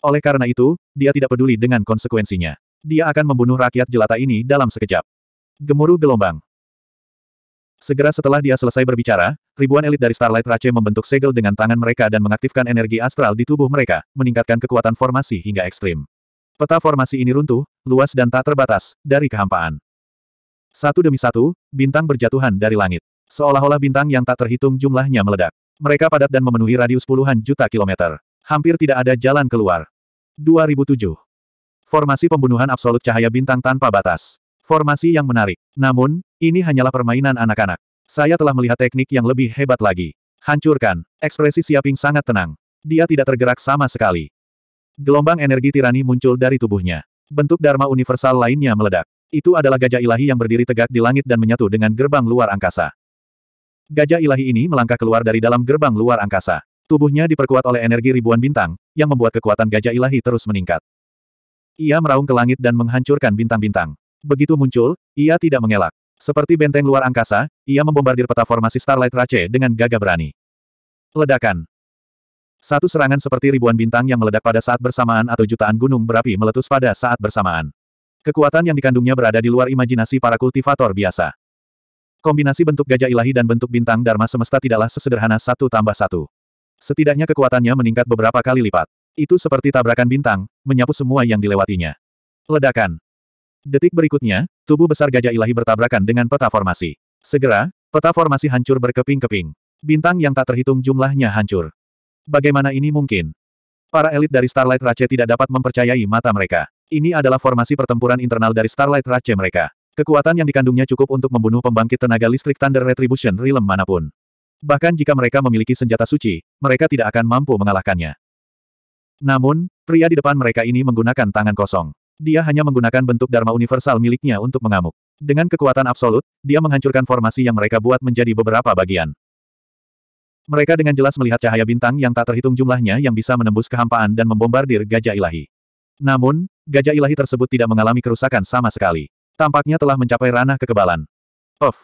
Oleh karena itu, dia tidak peduli dengan konsekuensinya. Dia akan membunuh rakyat jelata ini dalam sekejap. Gemuruh gelombang. Segera setelah dia selesai berbicara, ribuan elit dari Starlight Rache membentuk segel dengan tangan mereka dan mengaktifkan energi astral di tubuh mereka, meningkatkan kekuatan formasi hingga ekstrim. Peta formasi ini runtuh, luas dan tak terbatas, dari kehampaan. Satu demi satu, bintang berjatuhan dari langit. Seolah-olah bintang yang tak terhitung jumlahnya meledak. Mereka padat dan memenuhi radius puluhan juta kilometer. Hampir tidak ada jalan keluar. 2007. Formasi pembunuhan absolut cahaya bintang tanpa batas. Formasi yang menarik. Namun, ini hanyalah permainan anak-anak. Saya telah melihat teknik yang lebih hebat lagi. Hancurkan. Ekspresi Siaping sangat tenang. Dia tidak tergerak sama sekali. Gelombang energi tirani muncul dari tubuhnya. Bentuk Dharma universal lainnya meledak. Itu adalah gajah ilahi yang berdiri tegak di langit dan menyatu dengan gerbang luar angkasa. Gajah ilahi ini melangkah keluar dari dalam gerbang luar angkasa. Tubuhnya diperkuat oleh energi ribuan bintang, yang membuat kekuatan gajah ilahi terus meningkat. Ia meraung ke langit dan menghancurkan bintang-bintang. Begitu muncul, ia tidak mengelak. Seperti benteng luar angkasa, ia membombardir peta formasi Starlight Rache dengan gagah berani. Ledakan. Satu serangan seperti ribuan bintang yang meledak pada saat bersamaan atau jutaan gunung berapi meletus pada saat bersamaan. Kekuatan yang dikandungnya berada di luar imajinasi para kultivator biasa. Kombinasi bentuk gajah ilahi dan bentuk bintang Dharma semesta tidaklah sesederhana satu tambah satu. Setidaknya kekuatannya meningkat beberapa kali lipat. Itu seperti tabrakan bintang, menyapu semua yang dilewatinya. Ledakan. Detik berikutnya, tubuh besar gajah ilahi bertabrakan dengan peta formasi. Segera, peta formasi hancur berkeping-keping. Bintang yang tak terhitung jumlahnya hancur. Bagaimana ini mungkin? Para elit dari Starlight Race tidak dapat mempercayai mata mereka. Ini adalah formasi pertempuran internal dari Starlight Race mereka. Kekuatan yang dikandungnya cukup untuk membunuh pembangkit tenaga listrik Thunder Retribution Realm manapun. Bahkan jika mereka memiliki senjata suci, mereka tidak akan mampu mengalahkannya. Namun, pria di depan mereka ini menggunakan tangan kosong. Dia hanya menggunakan bentuk Dharma Universal miliknya untuk mengamuk. Dengan kekuatan absolut, dia menghancurkan formasi yang mereka buat menjadi beberapa bagian. Mereka dengan jelas melihat cahaya bintang yang tak terhitung jumlahnya yang bisa menembus kehampaan dan membombardir gajah ilahi. Namun, gajah ilahi tersebut tidak mengalami kerusakan sama sekali. Tampaknya telah mencapai ranah kekebalan. Of!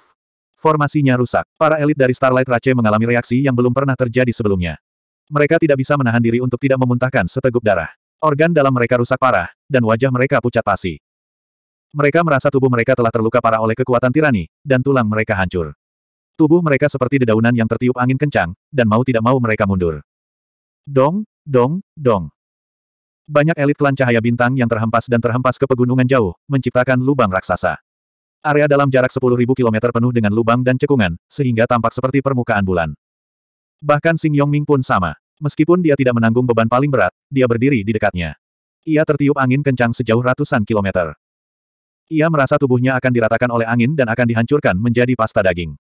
Formasinya rusak. Para elit dari Starlight Rache mengalami reaksi yang belum pernah terjadi sebelumnya. Mereka tidak bisa menahan diri untuk tidak memuntahkan seteguk darah. Organ dalam mereka rusak parah, dan wajah mereka pucat pasi. Mereka merasa tubuh mereka telah terluka parah oleh kekuatan tirani, dan tulang mereka hancur. Tubuh mereka seperti dedaunan yang tertiup angin kencang, dan mau tidak mau mereka mundur. Dong, dong, dong. Banyak elit klan cahaya bintang yang terhempas dan terhempas ke pegunungan jauh, menciptakan lubang raksasa. Area dalam jarak 10.000 km penuh dengan lubang dan cekungan, sehingga tampak seperti permukaan bulan. Bahkan Sing Yongming pun sama. Meskipun dia tidak menanggung beban paling berat, dia berdiri di dekatnya. Ia tertiup angin kencang sejauh ratusan kilometer. Ia merasa tubuhnya akan diratakan oleh angin dan akan dihancurkan menjadi pasta daging.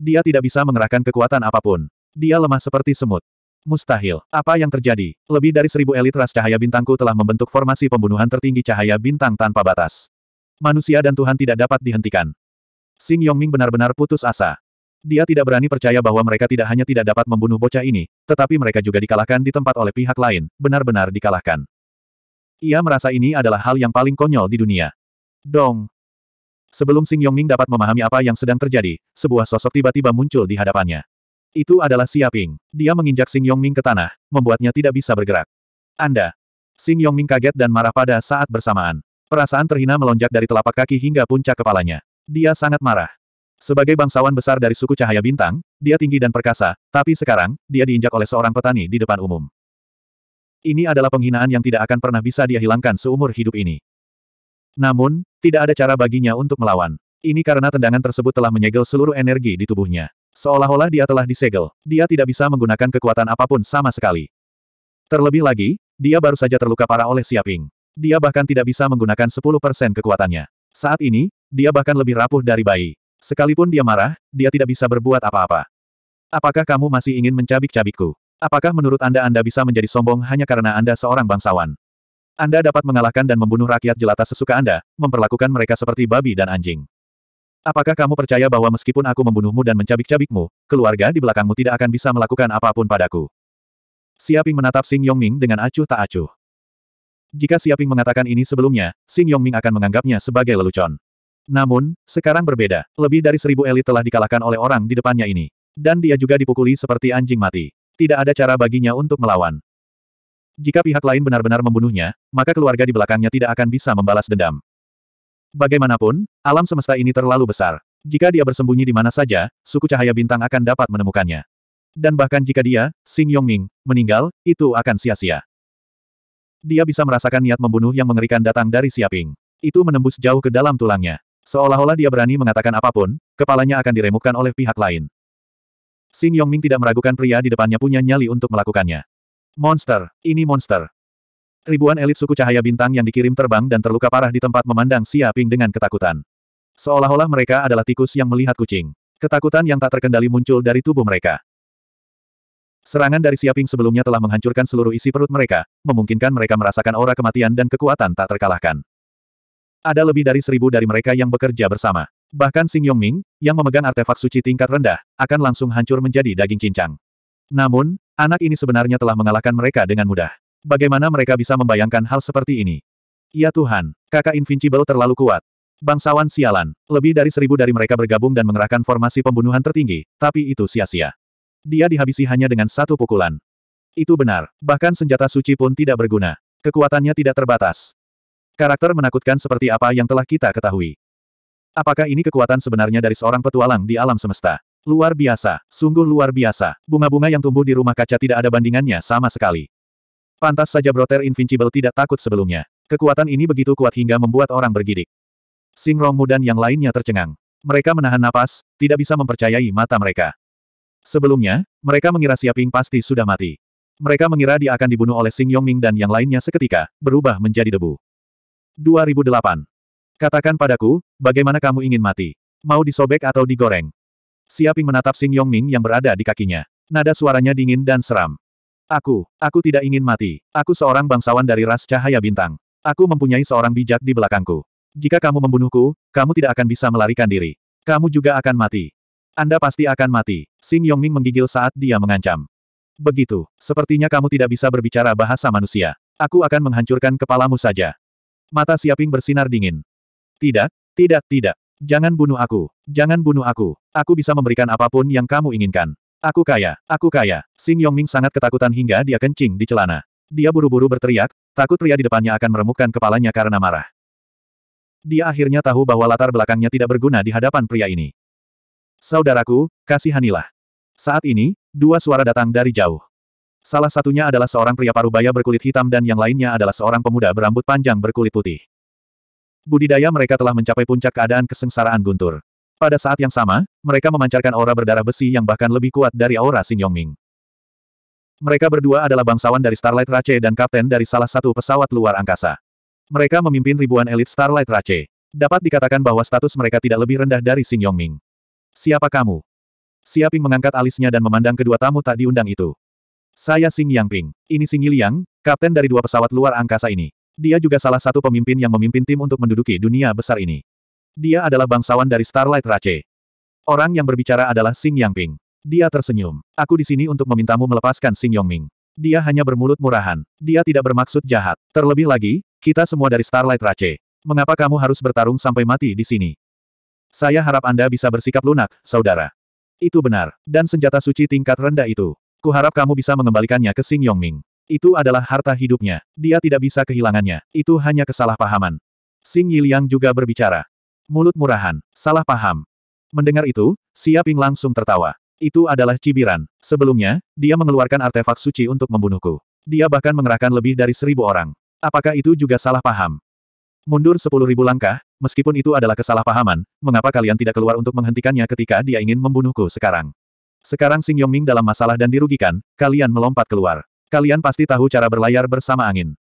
Dia tidak bisa mengerahkan kekuatan apapun. Dia lemah seperti semut. Mustahil. Apa yang terjadi? Lebih dari seribu elit ras cahaya bintangku telah membentuk formasi pembunuhan tertinggi cahaya bintang tanpa batas. Manusia dan Tuhan tidak dapat dihentikan. Sing Yongming benar-benar putus asa. Dia tidak berani percaya bahwa mereka tidak hanya tidak dapat membunuh bocah ini, tetapi mereka juga dikalahkan di tempat oleh pihak lain, benar-benar dikalahkan. Ia merasa ini adalah hal yang paling konyol di dunia. Dong. Sebelum Sing Yongming dapat memahami apa yang sedang terjadi, sebuah sosok tiba-tiba muncul di hadapannya. Itu adalah Siaping. Dia menginjak Sing Yongming ke tanah, membuatnya tidak bisa bergerak. Anda. Sing Yongming kaget dan marah pada saat bersamaan. Perasaan terhina melonjak dari telapak kaki hingga puncak kepalanya. Dia sangat marah. Sebagai bangsawan besar dari suku Cahaya Bintang, dia tinggi dan perkasa, tapi sekarang, dia diinjak oleh seorang petani di depan umum. Ini adalah penghinaan yang tidak akan pernah bisa dia hilangkan seumur hidup ini. Namun, tidak ada cara baginya untuk melawan. Ini karena tendangan tersebut telah menyegel seluruh energi di tubuhnya. Seolah-olah dia telah disegel, dia tidak bisa menggunakan kekuatan apapun sama sekali. Terlebih lagi, dia baru saja terluka parah oleh Siaping. Dia bahkan tidak bisa menggunakan 10% kekuatannya. Saat ini, dia bahkan lebih rapuh dari bayi. Sekalipun dia marah, dia tidak bisa berbuat apa-apa. Apakah kamu masih ingin mencabik-cabikku? Apakah menurut Anda Anda bisa menjadi sombong hanya karena Anda seorang bangsawan? Anda dapat mengalahkan dan membunuh rakyat jelata sesuka Anda, memperlakukan mereka seperti babi dan anjing. Apakah kamu percaya bahwa meskipun aku membunuhmu dan mencabik-cabikmu, keluarga di belakangmu tidak akan bisa melakukan apapun padaku? Siaping menatap Sing Yongming dengan acuh tak acuh. Jika Siaping mengatakan ini sebelumnya, Sing Yongming akan menganggapnya sebagai lelucon. Namun, sekarang berbeda. Lebih dari seribu elit telah dikalahkan oleh orang di depannya ini. Dan dia juga dipukuli seperti anjing mati. Tidak ada cara baginya untuk melawan. Jika pihak lain benar-benar membunuhnya, maka keluarga di belakangnya tidak akan bisa membalas dendam. Bagaimanapun, alam semesta ini terlalu besar. Jika dia bersembunyi di mana saja, suku cahaya bintang akan dapat menemukannya. Dan bahkan jika dia, Xing Yongming, meninggal, itu akan sia-sia. Dia bisa merasakan niat membunuh yang mengerikan datang dari Siaping. Itu menembus jauh ke dalam tulangnya. Seolah-olah dia berani mengatakan apapun, kepalanya akan diremukkan oleh pihak lain. Sing Yongming tidak meragukan pria di depannya punya nyali untuk melakukannya. Monster, ini monster. Ribuan elit suku cahaya bintang yang dikirim terbang dan terluka parah di tempat memandang Xia Ping dengan ketakutan. Seolah-olah mereka adalah tikus yang melihat kucing. Ketakutan yang tak terkendali muncul dari tubuh mereka. Serangan dari Xia Ping sebelumnya telah menghancurkan seluruh isi perut mereka, memungkinkan mereka merasakan aura kematian dan kekuatan tak terkalahkan. Ada lebih dari seribu dari mereka yang bekerja bersama. Bahkan Sing Yongming, yang memegang artefak suci tingkat rendah, akan langsung hancur menjadi daging cincang. Namun, anak ini sebenarnya telah mengalahkan mereka dengan mudah. Bagaimana mereka bisa membayangkan hal seperti ini? Ya Tuhan, kakak Invincible terlalu kuat. Bangsawan sialan, lebih dari seribu dari mereka bergabung dan mengerahkan formasi pembunuhan tertinggi, tapi itu sia-sia. Dia dihabisi hanya dengan satu pukulan. Itu benar, bahkan senjata suci pun tidak berguna. Kekuatannya tidak terbatas. Karakter menakutkan seperti apa yang telah kita ketahui. Apakah ini kekuatan sebenarnya dari seorang petualang di alam semesta? Luar biasa, sungguh luar biasa. Bunga-bunga yang tumbuh di rumah kaca tidak ada bandingannya sama sekali. Pantas saja Broter Invincible tidak takut sebelumnya. Kekuatan ini begitu kuat hingga membuat orang bergidik. Sing Rongmu dan yang lainnya tercengang. Mereka menahan napas, tidak bisa mempercayai mata mereka. Sebelumnya, mereka mengira Siaping pasti sudah mati. Mereka mengira dia akan dibunuh oleh Sing Yongming dan yang lainnya seketika, berubah menjadi debu. 2008. Katakan padaku, bagaimana kamu ingin mati? Mau disobek atau digoreng? Siaping menatap Sing Yongming yang berada di kakinya. Nada suaranya dingin dan seram. Aku, aku tidak ingin mati. Aku seorang bangsawan dari ras cahaya bintang. Aku mempunyai seorang bijak di belakangku. Jika kamu membunuhku, kamu tidak akan bisa melarikan diri. Kamu juga akan mati. Anda pasti akan mati. Sing Yongming menggigil saat dia mengancam. Begitu, sepertinya kamu tidak bisa berbicara bahasa manusia. Aku akan menghancurkan kepalamu saja. Mata Siaping bersinar dingin. Tidak, tidak, tidak. Jangan bunuh aku. Jangan bunuh aku. Aku bisa memberikan apapun yang kamu inginkan. Aku kaya. Aku kaya. Sing Yongming sangat ketakutan hingga dia kencing di celana. Dia buru-buru berteriak, takut pria di depannya akan meremukkan kepalanya karena marah. Dia akhirnya tahu bahwa latar belakangnya tidak berguna di hadapan pria ini. Saudaraku, kasihanilah. Saat ini, dua suara datang dari jauh. Salah satunya adalah seorang pria parubaya berkulit hitam dan yang lainnya adalah seorang pemuda berambut panjang berkulit putih. Budidaya mereka telah mencapai puncak keadaan kesengsaraan guntur. Pada saat yang sama, mereka memancarkan aura berdarah besi yang bahkan lebih kuat dari aura Xin Yongming. Mereka berdua adalah bangsawan dari Starlight Race dan kapten dari salah satu pesawat luar angkasa. Mereka memimpin ribuan elit Starlight Race. Dapat dikatakan bahwa status mereka tidak lebih rendah dari Xin Yongming. Siapa kamu? Siaping mengangkat alisnya dan memandang kedua tamu tak diundang itu. Saya Sing Yang Ping. Ini Xing Yiliang, kapten dari dua pesawat luar angkasa ini. Dia juga salah satu pemimpin yang memimpin tim untuk menduduki dunia besar ini. Dia adalah bangsawan dari Starlight Race. Orang yang berbicara adalah Sing Yang Ping. Dia tersenyum. Aku di sini untuk memintamu melepaskan Xing Yongming. Dia hanya bermulut murahan. Dia tidak bermaksud jahat. Terlebih lagi, kita semua dari Starlight Race. Mengapa kamu harus bertarung sampai mati di sini? Saya harap Anda bisa bersikap lunak, saudara. Itu benar, dan senjata suci tingkat rendah itu. Kuharap kamu bisa mengembalikannya ke Xing Yongming. Itu adalah harta hidupnya. Dia tidak bisa kehilangannya. Itu hanya kesalahpahaman. Xing Yiliang juga berbicara. Mulut murahan. Salah paham. Mendengar itu, Xia Ping langsung tertawa. Itu adalah cibiran. Sebelumnya, dia mengeluarkan artefak suci untuk membunuhku. Dia bahkan mengerahkan lebih dari seribu orang. Apakah itu juga salah paham? Mundur sepuluh ribu langkah, meskipun itu adalah kesalahpahaman, mengapa kalian tidak keluar untuk menghentikannya ketika dia ingin membunuhku sekarang? Sekarang Xing Yongming dalam masalah dan dirugikan, kalian melompat keluar. Kalian pasti tahu cara berlayar bersama angin.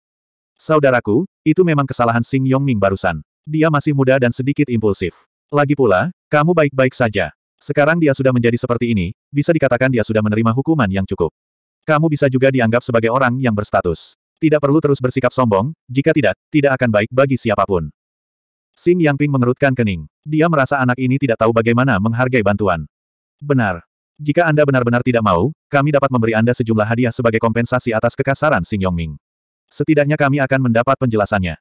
Saudaraku, itu memang kesalahan Xing Yongming barusan. Dia masih muda dan sedikit impulsif. Lagi pula, kamu baik-baik saja. Sekarang dia sudah menjadi seperti ini, bisa dikatakan dia sudah menerima hukuman yang cukup. Kamu bisa juga dianggap sebagai orang yang berstatus. Tidak perlu terus bersikap sombong, jika tidak, tidak akan baik bagi siapapun. Xing Yangping mengerutkan kening. Dia merasa anak ini tidak tahu bagaimana menghargai bantuan. Benar, jika Anda benar-benar tidak mau, kami dapat memberi Anda sejumlah hadiah sebagai kompensasi atas kekasaran Sing Yongming. Setidaknya kami akan mendapat penjelasannya.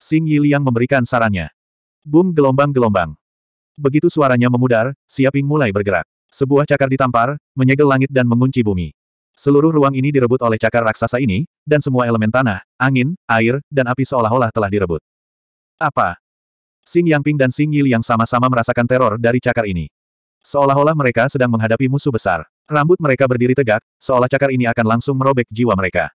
Sing Yiliang memberikan sarannya. Boom gelombang-gelombang. Begitu suaranya memudar, Siaping mulai bergerak. Sebuah cakar ditampar, menyegel langit dan mengunci bumi. Seluruh ruang ini direbut oleh cakar raksasa ini, dan semua elemen tanah, angin, air, dan api seolah-olah telah direbut. Apa? Sing Yangping dan Sing Yiliang sama-sama merasakan teror dari cakar ini. Seolah-olah mereka sedang menghadapi musuh besar. Rambut mereka berdiri tegak, seolah cakar ini akan langsung merobek jiwa mereka.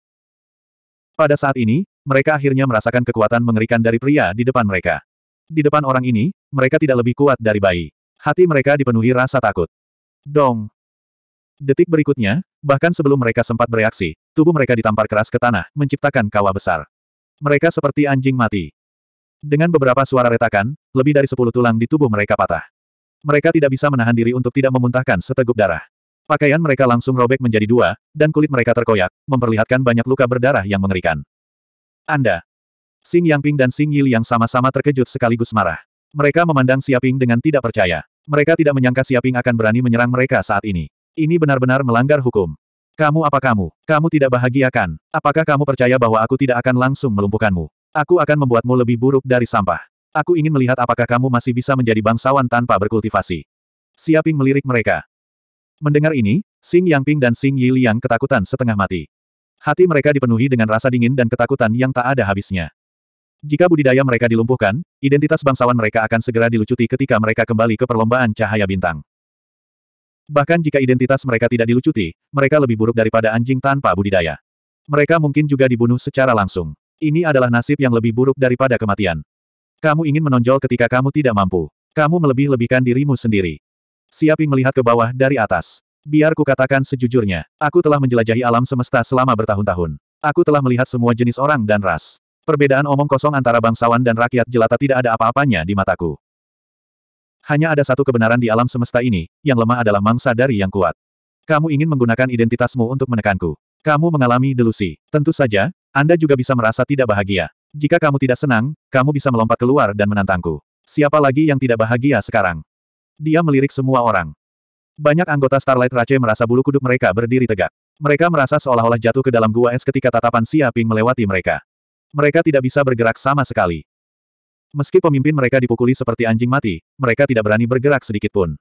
Pada saat ini, mereka akhirnya merasakan kekuatan mengerikan dari pria di depan mereka. Di depan orang ini, mereka tidak lebih kuat dari bayi. Hati mereka dipenuhi rasa takut. Dong! Detik berikutnya, bahkan sebelum mereka sempat bereaksi, tubuh mereka ditampar keras ke tanah, menciptakan kawah besar. Mereka seperti anjing mati. Dengan beberapa suara retakan, lebih dari sepuluh tulang di tubuh mereka patah mereka tidak bisa menahan diri untuk tidak memuntahkan seteguk darah. Pakaian mereka langsung robek menjadi dua, dan kulit mereka terkoyak, memperlihatkan banyak luka berdarah yang mengerikan. Anda. Sing Yangping dan Sing Yili yang sama-sama terkejut sekaligus marah. Mereka memandang Siaping dengan tidak percaya. Mereka tidak menyangka Siaping akan berani menyerang mereka saat ini. Ini benar-benar melanggar hukum. Kamu apa kamu? Kamu tidak bahagia kan? Apakah kamu percaya bahwa aku tidak akan langsung melumpuhkanmu? Aku akan membuatmu lebih buruk dari sampah. Aku ingin melihat apakah kamu masih bisa menjadi bangsawan tanpa berkultivasi. Siaping melirik mereka. Mendengar ini, Xing Yangping dan Sing Yi Liang ketakutan setengah mati. Hati mereka dipenuhi dengan rasa dingin dan ketakutan yang tak ada habisnya. Jika budidaya mereka dilumpuhkan, identitas bangsawan mereka akan segera dilucuti ketika mereka kembali ke perlombaan cahaya bintang. Bahkan jika identitas mereka tidak dilucuti, mereka lebih buruk daripada anjing tanpa budidaya. Mereka mungkin juga dibunuh secara langsung. Ini adalah nasib yang lebih buruk daripada kematian. Kamu ingin menonjol ketika kamu tidak mampu. Kamu melebih-lebihkan dirimu sendiri. Siaping melihat ke bawah dari atas. Biar katakan sejujurnya, aku telah menjelajahi alam semesta selama bertahun-tahun. Aku telah melihat semua jenis orang dan ras. Perbedaan omong kosong antara bangsawan dan rakyat jelata tidak ada apa-apanya di mataku. Hanya ada satu kebenaran di alam semesta ini, yang lemah adalah mangsa dari yang kuat. Kamu ingin menggunakan identitasmu untuk menekanku. Kamu mengalami delusi. Tentu saja, Anda juga bisa merasa tidak bahagia. Jika kamu tidak senang, kamu bisa melompat keluar dan menantangku. Siapa lagi yang tidak bahagia sekarang? Dia melirik semua orang. Banyak anggota Starlight Race merasa bulu kuduk mereka berdiri tegak. Mereka merasa seolah-olah jatuh ke dalam gua es ketika tatapan Xia Ping melewati mereka. Mereka tidak bisa bergerak sama sekali. Meski pemimpin mereka dipukuli seperti anjing mati, mereka tidak berani bergerak sedikit pun.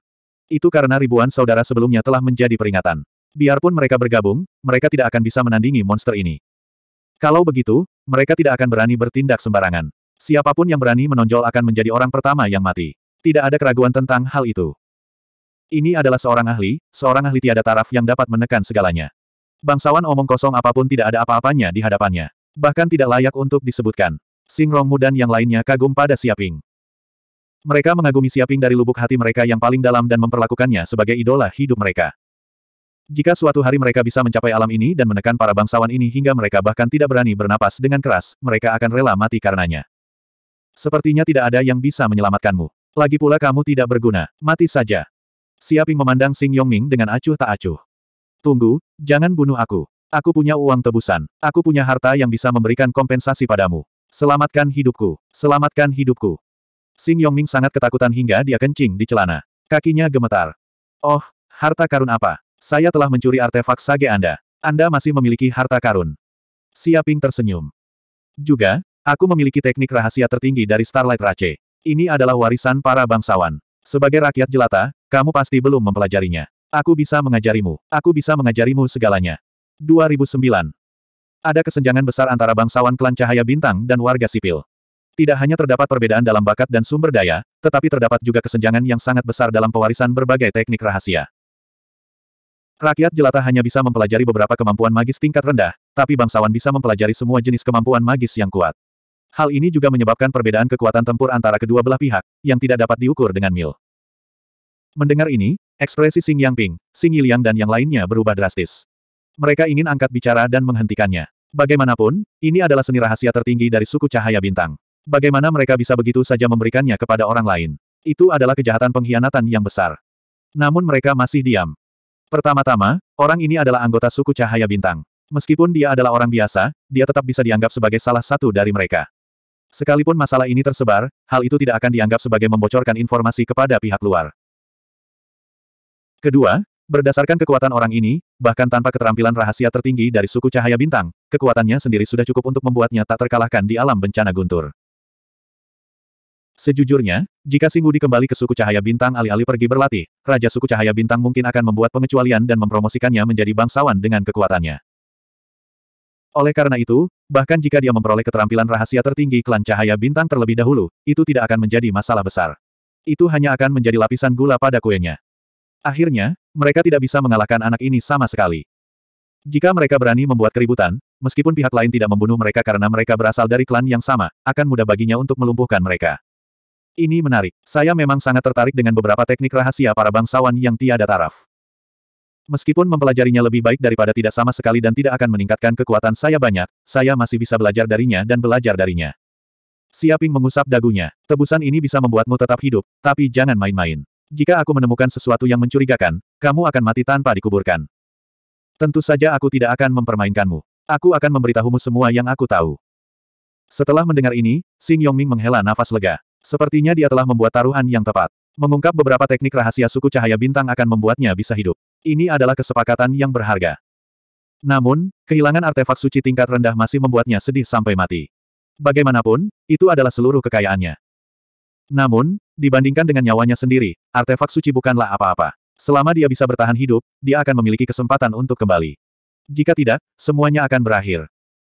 Itu karena ribuan saudara sebelumnya telah menjadi peringatan. Biarpun mereka bergabung, mereka tidak akan bisa menandingi monster ini. Kalau begitu, mereka tidak akan berani bertindak sembarangan. Siapapun yang berani menonjol akan menjadi orang pertama yang mati. Tidak ada keraguan tentang hal itu. Ini adalah seorang ahli, seorang ahli tiada taraf yang dapat menekan segalanya. Bangsawan omong kosong apapun tidak ada apa-apanya di hadapannya. Bahkan tidak layak untuk disebutkan. Sing Rongmu dan yang lainnya kagum pada Siaping. Mereka mengagumi Siaping dari lubuk hati mereka yang paling dalam dan memperlakukannya sebagai idola hidup mereka. Jika suatu hari mereka bisa mencapai alam ini dan menekan para bangsawan ini hingga mereka bahkan tidak berani bernapas dengan keras, mereka akan rela mati karenanya. Sepertinya tidak ada yang bisa menyelamatkanmu. Lagi pula kamu tidak berguna. Mati saja. Siaping memandang Sing Yongming dengan acuh tak acuh. Tunggu, jangan bunuh aku. Aku punya uang tebusan. Aku punya harta yang bisa memberikan kompensasi padamu. Selamatkan hidupku. Selamatkan hidupku. Sing Yongming sangat ketakutan hingga dia kencing di celana. Kakinya gemetar. Oh, harta karun apa? Saya telah mencuri artefak sage Anda. Anda masih memiliki harta karun. Siaping tersenyum. Juga, aku memiliki teknik rahasia tertinggi dari Starlight Rache. Ini adalah warisan para bangsawan. Sebagai rakyat jelata, kamu pasti belum mempelajarinya. Aku bisa mengajarimu. Aku bisa mengajarimu segalanya. 2009. Ada kesenjangan besar antara bangsawan klan cahaya bintang dan warga sipil. Tidak hanya terdapat perbedaan dalam bakat dan sumber daya, tetapi terdapat juga kesenjangan yang sangat besar dalam pewarisan berbagai teknik rahasia. Rakyat jelata hanya bisa mempelajari beberapa kemampuan magis tingkat rendah, tapi bangsawan bisa mempelajari semua jenis kemampuan magis yang kuat. Hal ini juga menyebabkan perbedaan kekuatan tempur antara kedua belah pihak, yang tidak dapat diukur dengan mil. Mendengar ini, ekspresi Xing Ping, Sing Yiliang dan yang lainnya berubah drastis. Mereka ingin angkat bicara dan menghentikannya. Bagaimanapun, ini adalah seni rahasia tertinggi dari suku cahaya bintang. Bagaimana mereka bisa begitu saja memberikannya kepada orang lain? Itu adalah kejahatan pengkhianatan yang besar. Namun mereka masih diam. Pertama-tama, orang ini adalah anggota suku Cahaya Bintang. Meskipun dia adalah orang biasa, dia tetap bisa dianggap sebagai salah satu dari mereka. Sekalipun masalah ini tersebar, hal itu tidak akan dianggap sebagai membocorkan informasi kepada pihak luar. Kedua, berdasarkan kekuatan orang ini, bahkan tanpa keterampilan rahasia tertinggi dari suku Cahaya Bintang, kekuatannya sendiri sudah cukup untuk membuatnya tak terkalahkan di alam bencana guntur. Sejujurnya, jika Singudi kembali ke suku Cahaya Bintang alih-alih pergi berlatih, Raja suku Cahaya Bintang mungkin akan membuat pengecualian dan mempromosikannya menjadi bangsawan dengan kekuatannya. Oleh karena itu, bahkan jika dia memperoleh keterampilan rahasia tertinggi klan Cahaya Bintang terlebih dahulu, itu tidak akan menjadi masalah besar. Itu hanya akan menjadi lapisan gula pada kuenya. Akhirnya, mereka tidak bisa mengalahkan anak ini sama sekali. Jika mereka berani membuat keributan, meskipun pihak lain tidak membunuh mereka karena mereka berasal dari klan yang sama, akan mudah baginya untuk melumpuhkan mereka. Ini menarik. Saya memang sangat tertarik dengan beberapa teknik rahasia para bangsawan yang tiada taraf. Meskipun mempelajarinya lebih baik daripada tidak sama sekali dan tidak akan meningkatkan kekuatan saya banyak, saya masih bisa belajar darinya dan belajar darinya. Siaping mengusap dagunya. Tebusan ini bisa membuatmu tetap hidup, tapi jangan main-main. Jika aku menemukan sesuatu yang mencurigakan, kamu akan mati tanpa dikuburkan. Tentu saja aku tidak akan mempermainkanmu. Aku akan memberitahumu semua yang aku tahu. Setelah mendengar ini, Sing Yongming menghela nafas lega. Sepertinya dia telah membuat taruhan yang tepat. Mengungkap beberapa teknik rahasia suku cahaya bintang akan membuatnya bisa hidup. Ini adalah kesepakatan yang berharga. Namun, kehilangan artefak suci tingkat rendah masih membuatnya sedih sampai mati. Bagaimanapun, itu adalah seluruh kekayaannya. Namun, dibandingkan dengan nyawanya sendiri, artefak suci bukanlah apa-apa. Selama dia bisa bertahan hidup, dia akan memiliki kesempatan untuk kembali. Jika tidak, semuanya akan berakhir.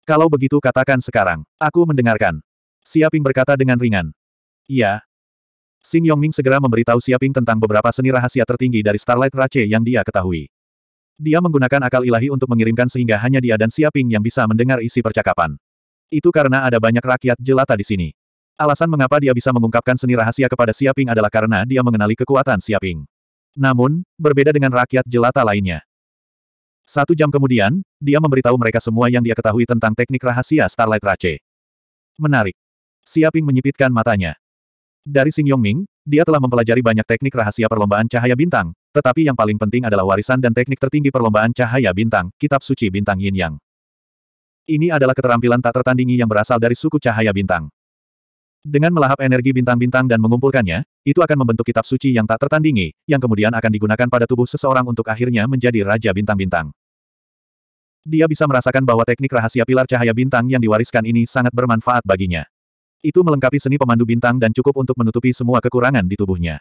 Kalau begitu katakan sekarang, aku mendengarkan. Siaping berkata dengan ringan. Iya. Xin Yongming segera memberitahu Xiaping tentang beberapa seni rahasia tertinggi dari Starlight Rache yang dia ketahui. Dia menggunakan akal ilahi untuk mengirimkan sehingga hanya dia dan Xiaping yang bisa mendengar isi percakapan. Itu karena ada banyak rakyat jelata di sini. Alasan mengapa dia bisa mengungkapkan seni rahasia kepada Xiaping adalah karena dia mengenali kekuatan Xiaping. Namun, berbeda dengan rakyat jelata lainnya. Satu jam kemudian, dia memberitahu mereka semua yang dia ketahui tentang teknik rahasia Starlight Rache. Menarik. Siaping menyipitkan matanya. Dari Sing Yong Ming, dia telah mempelajari banyak teknik rahasia perlombaan cahaya bintang, tetapi yang paling penting adalah warisan dan teknik tertinggi perlombaan cahaya bintang, Kitab Suci Bintang Yin Yang. Ini adalah keterampilan tak tertandingi yang berasal dari suku cahaya bintang. Dengan melahap energi bintang-bintang dan mengumpulkannya, itu akan membentuk kitab suci yang tak tertandingi, yang kemudian akan digunakan pada tubuh seseorang untuk akhirnya menjadi Raja Bintang-Bintang. Dia bisa merasakan bahwa teknik rahasia pilar cahaya bintang yang diwariskan ini sangat bermanfaat baginya. Itu melengkapi seni pemandu bintang dan cukup untuk menutupi semua kekurangan di tubuhnya.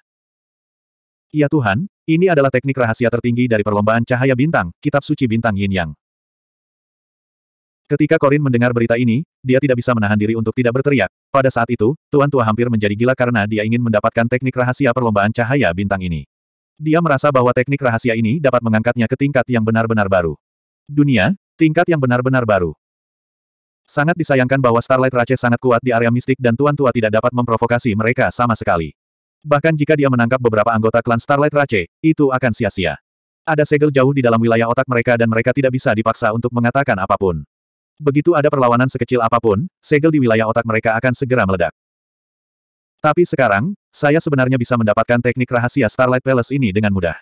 Ya Tuhan, ini adalah teknik rahasia tertinggi dari perlombaan cahaya bintang, kitab suci bintang yin yang. Ketika Korin mendengar berita ini, dia tidak bisa menahan diri untuk tidak berteriak. Pada saat itu, Tuan Tua hampir menjadi gila karena dia ingin mendapatkan teknik rahasia perlombaan cahaya bintang ini. Dia merasa bahwa teknik rahasia ini dapat mengangkatnya ke tingkat yang benar-benar baru. Dunia, tingkat yang benar-benar baru. Sangat disayangkan bahwa Starlight Rache sangat kuat di area mistik dan Tuan Tua tidak dapat memprovokasi mereka sama sekali. Bahkan jika dia menangkap beberapa anggota klan Starlight Rache, itu akan sia-sia. Ada segel jauh di dalam wilayah otak mereka dan mereka tidak bisa dipaksa untuk mengatakan apapun. Begitu ada perlawanan sekecil apapun, segel di wilayah otak mereka akan segera meledak. Tapi sekarang, saya sebenarnya bisa mendapatkan teknik rahasia Starlight Palace ini dengan mudah.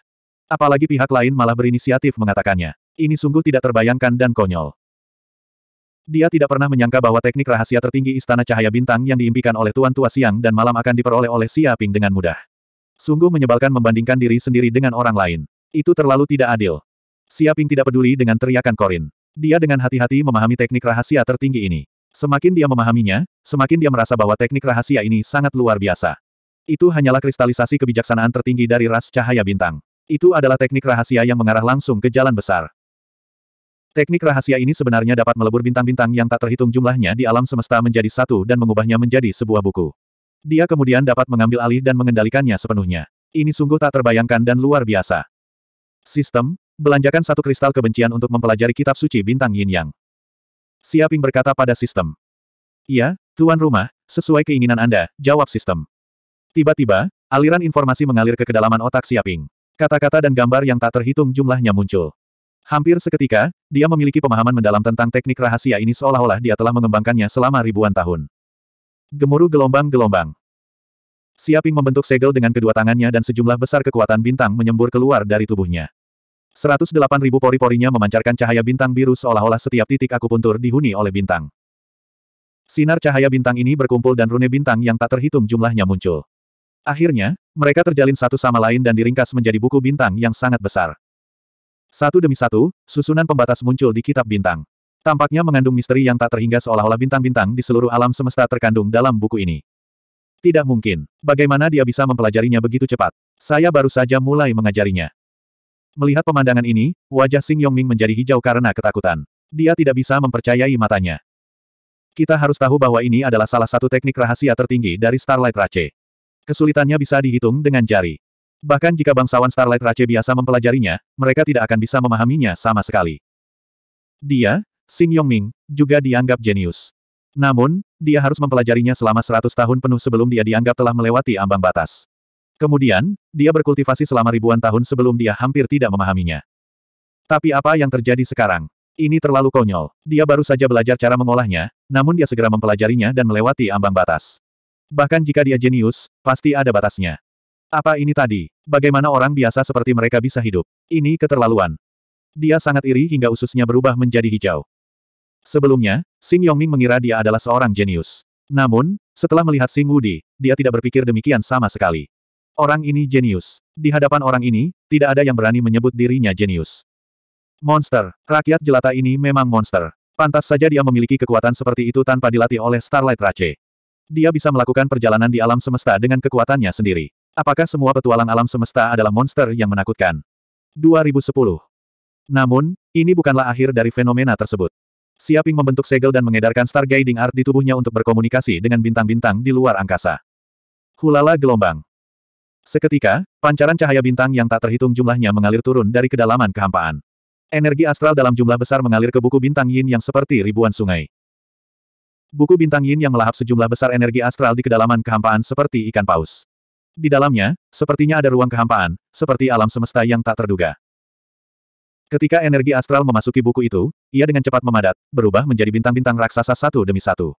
Apalagi pihak lain malah berinisiatif mengatakannya. Ini sungguh tidak terbayangkan dan konyol. Dia tidak pernah menyangka bahwa teknik rahasia tertinggi Istana Cahaya Bintang yang diimpikan oleh Tuan Tua Siang dan Malam akan diperoleh oleh Ping dengan mudah. Sungguh menyebalkan membandingkan diri sendiri dengan orang lain. Itu terlalu tidak adil. Ping tidak peduli dengan teriakan Korin. Dia dengan hati-hati memahami teknik rahasia tertinggi ini. Semakin dia memahaminya, semakin dia merasa bahwa teknik rahasia ini sangat luar biasa. Itu hanyalah kristalisasi kebijaksanaan tertinggi dari ras cahaya bintang. Itu adalah teknik rahasia yang mengarah langsung ke jalan besar. Teknik rahasia ini sebenarnya dapat melebur bintang-bintang yang tak terhitung jumlahnya di alam semesta menjadi satu dan mengubahnya menjadi sebuah buku. Dia kemudian dapat mengambil alih dan mengendalikannya sepenuhnya. Ini sungguh tak terbayangkan dan luar biasa. Sistem, belanjakan satu kristal kebencian untuk mempelajari kitab suci bintang yin yang. Siaping berkata pada sistem. Iya, tuan rumah, sesuai keinginan Anda, jawab sistem. Tiba-tiba, aliran informasi mengalir ke kedalaman otak Siaping. Kata-kata dan gambar yang tak terhitung jumlahnya muncul. Hampir seketika, dia memiliki pemahaman mendalam tentang teknik rahasia ini seolah-olah dia telah mengembangkannya selama ribuan tahun. Gemuruh gelombang-gelombang. Siaping membentuk segel dengan kedua tangannya dan sejumlah besar kekuatan bintang menyembur keluar dari tubuhnya. 108.000 pori-porinya memancarkan cahaya bintang biru seolah-olah setiap titik akupuntur dihuni oleh bintang. Sinar cahaya bintang ini berkumpul dan rune bintang yang tak terhitung jumlahnya muncul. Akhirnya, mereka terjalin satu sama lain dan diringkas menjadi buku bintang yang sangat besar. Satu demi satu, susunan pembatas muncul di kitab bintang. Tampaknya mengandung misteri yang tak terhingga seolah-olah bintang-bintang di seluruh alam semesta terkandung dalam buku ini. Tidak mungkin. Bagaimana dia bisa mempelajarinya begitu cepat? Saya baru saja mulai mengajarinya. Melihat pemandangan ini, wajah Sing Yong-ming menjadi hijau karena ketakutan. Dia tidak bisa mempercayai matanya. Kita harus tahu bahwa ini adalah salah satu teknik rahasia tertinggi dari Starlight Race. Kesulitannya bisa dihitung dengan jari. Bahkan jika bangsawan Starlight Race biasa mempelajarinya, mereka tidak akan bisa memahaminya sama sekali. Dia, Xing Yongming, juga dianggap jenius. Namun, dia harus mempelajarinya selama 100 tahun penuh sebelum dia dianggap telah melewati ambang batas. Kemudian, dia berkultivasi selama ribuan tahun sebelum dia hampir tidak memahaminya. Tapi apa yang terjadi sekarang? Ini terlalu konyol. Dia baru saja belajar cara mengolahnya, namun dia segera mempelajarinya dan melewati ambang batas. Bahkan jika dia jenius, pasti ada batasnya. Apa ini tadi? Bagaimana orang biasa seperti mereka bisa hidup? Ini keterlaluan. Dia sangat iri hingga ususnya berubah menjadi hijau. Sebelumnya, Xing Yongming mengira dia adalah seorang jenius. Namun, setelah melihat Sing Wudi, dia tidak berpikir demikian sama sekali. Orang ini jenius. Di hadapan orang ini, tidak ada yang berani menyebut dirinya jenius. Monster. Rakyat jelata ini memang monster. Pantas saja dia memiliki kekuatan seperti itu tanpa dilatih oleh Starlight Rache. Dia bisa melakukan perjalanan di alam semesta dengan kekuatannya sendiri. Apakah semua petualang alam semesta adalah monster yang menakutkan? 2010. Namun, ini bukanlah akhir dari fenomena tersebut. Siaping membentuk segel dan mengedarkan Guiding art di tubuhnya untuk berkomunikasi dengan bintang-bintang di luar angkasa. Hulala gelombang. Seketika, pancaran cahaya bintang yang tak terhitung jumlahnya mengalir turun dari kedalaman kehampaan. Energi astral dalam jumlah besar mengalir ke buku bintang yin yang seperti ribuan sungai. Buku bintang yin yang melahap sejumlah besar energi astral di kedalaman kehampaan seperti ikan paus. Di dalamnya, sepertinya ada ruang kehampaan, seperti alam semesta yang tak terduga. Ketika energi astral memasuki buku itu, ia dengan cepat memadat, berubah menjadi bintang-bintang raksasa satu demi satu.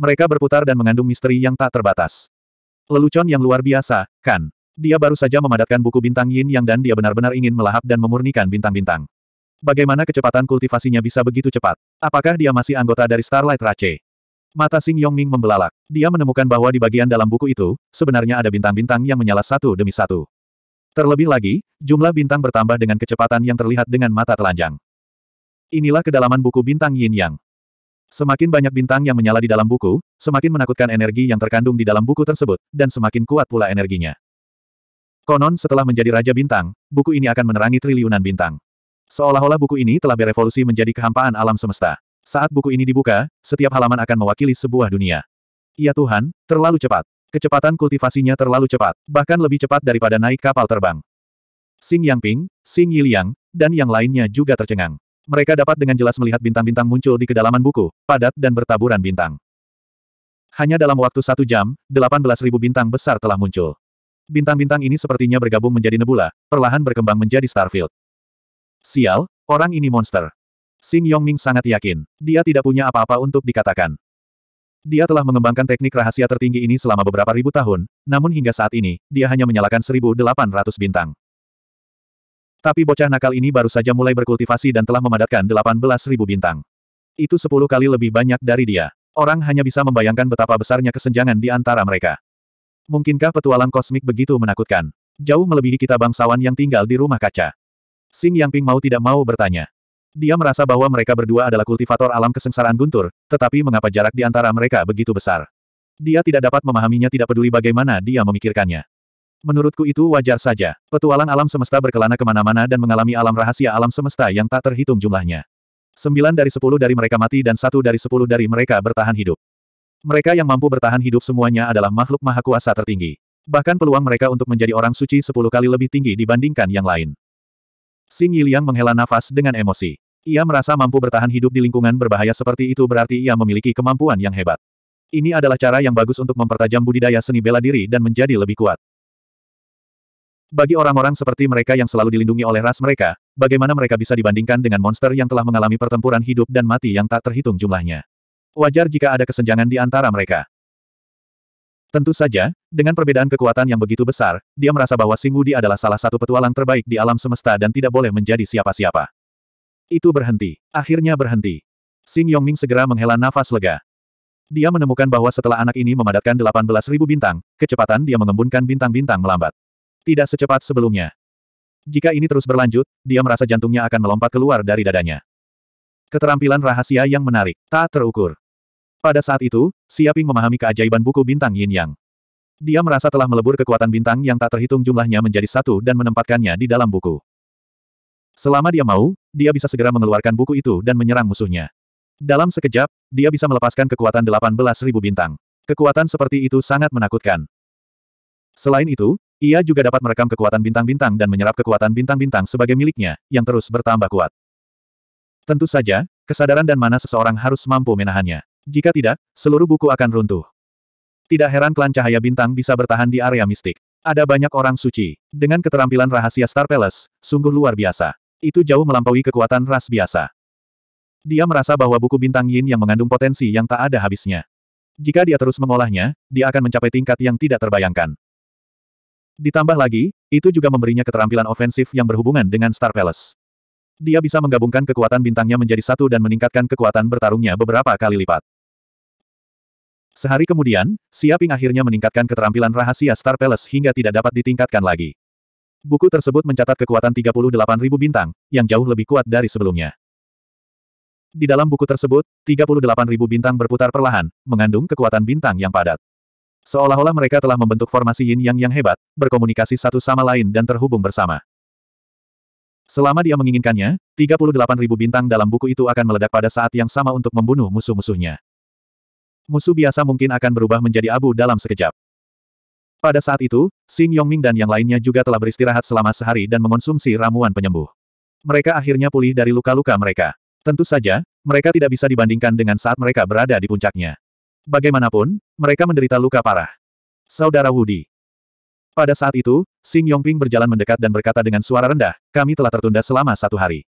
Mereka berputar dan mengandung misteri yang tak terbatas. Lelucon yang luar biasa, kan? Dia baru saja memadatkan buku bintang yin yang dan dia benar-benar ingin melahap dan memurnikan bintang-bintang. Bagaimana kecepatan kultivasinya bisa begitu cepat? Apakah dia masih anggota dari Starlight Rache? Mata Sing Yong Ming membelalak. Dia menemukan bahwa di bagian dalam buku itu, sebenarnya ada bintang-bintang yang menyala satu demi satu. Terlebih lagi, jumlah bintang bertambah dengan kecepatan yang terlihat dengan mata telanjang. Inilah kedalaman buku bintang Yin Yang. Semakin banyak bintang yang menyala di dalam buku, semakin menakutkan energi yang terkandung di dalam buku tersebut, dan semakin kuat pula energinya. Konon setelah menjadi Raja Bintang, buku ini akan menerangi triliunan bintang. Seolah-olah buku ini telah berevolusi menjadi kehampaan alam semesta. Saat buku ini dibuka, setiap halaman akan mewakili sebuah dunia. Ya Tuhan, terlalu cepat. Kecepatan kultivasinya terlalu cepat, bahkan lebih cepat daripada naik kapal terbang. Xing Yangping, Xing Yiliang, dan yang lainnya juga tercengang. Mereka dapat dengan jelas melihat bintang-bintang muncul di kedalaman buku, padat dan bertaburan bintang. Hanya dalam waktu satu jam, 18.000 bintang besar telah muncul. Bintang-bintang ini sepertinya bergabung menjadi nebula, perlahan berkembang menjadi starfield. Sial, orang ini monster. Xing Yongming sangat yakin. Dia tidak punya apa-apa untuk dikatakan. Dia telah mengembangkan teknik rahasia tertinggi ini selama beberapa ribu tahun, namun hingga saat ini, dia hanya menyalakan 1.800 bintang. Tapi bocah nakal ini baru saja mulai berkultivasi dan telah memadatkan 18.000 bintang. Itu 10 kali lebih banyak dari dia. Orang hanya bisa membayangkan betapa besarnya kesenjangan di antara mereka. Mungkinkah petualang kosmik begitu menakutkan? Jauh melebihi kita bangsawan yang tinggal di rumah kaca. Sing Yangping mau tidak mau bertanya. Dia merasa bahwa mereka berdua adalah kultivator alam kesengsaraan guntur, tetapi mengapa jarak di antara mereka begitu besar? Dia tidak dapat memahaminya tidak peduli bagaimana dia memikirkannya. Menurutku itu wajar saja. Petualang alam semesta berkelana kemana-mana dan mengalami alam rahasia alam semesta yang tak terhitung jumlahnya. Sembilan dari sepuluh dari mereka mati dan satu dari sepuluh dari mereka bertahan hidup. Mereka yang mampu bertahan hidup semuanya adalah makhluk maha kuasa tertinggi. Bahkan peluang mereka untuk menjadi orang suci sepuluh kali lebih tinggi dibandingkan yang lain. Sing Yiliang menghela nafas dengan emosi. Ia merasa mampu bertahan hidup di lingkungan berbahaya seperti itu berarti ia memiliki kemampuan yang hebat. Ini adalah cara yang bagus untuk mempertajam budidaya seni bela diri dan menjadi lebih kuat. Bagi orang-orang seperti mereka yang selalu dilindungi oleh ras mereka, bagaimana mereka bisa dibandingkan dengan monster yang telah mengalami pertempuran hidup dan mati yang tak terhitung jumlahnya? Wajar jika ada kesenjangan di antara mereka. Tentu saja, dengan perbedaan kekuatan yang begitu besar, dia merasa bahwa Sing adalah salah satu petualang terbaik di alam semesta dan tidak boleh menjadi siapa-siapa. Itu berhenti. Akhirnya berhenti. Xing Yongming segera menghela nafas lega. Dia menemukan bahwa setelah anak ini memadatkan 18.000 bintang, kecepatan dia mengembunkan bintang-bintang melambat. Tidak secepat sebelumnya. Jika ini terus berlanjut, dia merasa jantungnya akan melompat keluar dari dadanya. Keterampilan rahasia yang menarik, tak terukur. Pada saat itu, Siaping memahami keajaiban buku bintang yin yang. Dia merasa telah melebur kekuatan bintang yang tak terhitung jumlahnya menjadi satu dan menempatkannya di dalam buku. Selama dia mau, dia bisa segera mengeluarkan buku itu dan menyerang musuhnya. Dalam sekejap, dia bisa melepaskan kekuatan 18.000 bintang. Kekuatan seperti itu sangat menakutkan. Selain itu, ia juga dapat merekam kekuatan bintang-bintang dan menyerap kekuatan bintang-bintang sebagai miliknya, yang terus bertambah kuat. Tentu saja, kesadaran dan mana seseorang harus mampu menahannya. Jika tidak, seluruh buku akan runtuh. Tidak heran klan cahaya bintang bisa bertahan di area mistik. Ada banyak orang suci. Dengan keterampilan rahasia Star Palace, sungguh luar biasa. Itu jauh melampaui kekuatan ras biasa. Dia merasa bahwa buku bintang Yin yang mengandung potensi yang tak ada habisnya. Jika dia terus mengolahnya, dia akan mencapai tingkat yang tidak terbayangkan. Ditambah lagi, itu juga memberinya keterampilan ofensif yang berhubungan dengan Star Palace. Dia bisa menggabungkan kekuatan bintangnya menjadi satu dan meningkatkan kekuatan bertarungnya beberapa kali lipat. Sehari kemudian, Xia Ping akhirnya meningkatkan keterampilan rahasia Star Palace hingga tidak dapat ditingkatkan lagi. Buku tersebut mencatat kekuatan 38.000 bintang, yang jauh lebih kuat dari sebelumnya. Di dalam buku tersebut, 38.000 bintang berputar perlahan, mengandung kekuatan bintang yang padat. Seolah-olah mereka telah membentuk formasi yin yang yang hebat, berkomunikasi satu sama lain dan terhubung bersama. Selama dia menginginkannya, 38.000 bintang dalam buku itu akan meledak pada saat yang sama untuk membunuh musuh-musuhnya. Musuh biasa mungkin akan berubah menjadi abu dalam sekejap. Pada saat itu, Xing Yongming dan yang lainnya juga telah beristirahat selama sehari dan mengonsumsi ramuan penyembuh. Mereka akhirnya pulih dari luka-luka mereka. Tentu saja, mereka tidak bisa dibandingkan dengan saat mereka berada di puncaknya. Bagaimanapun, mereka menderita luka parah. Saudara Wudi. Pada saat itu, Xing Yongping berjalan mendekat dan berkata dengan suara rendah, kami telah tertunda selama satu hari.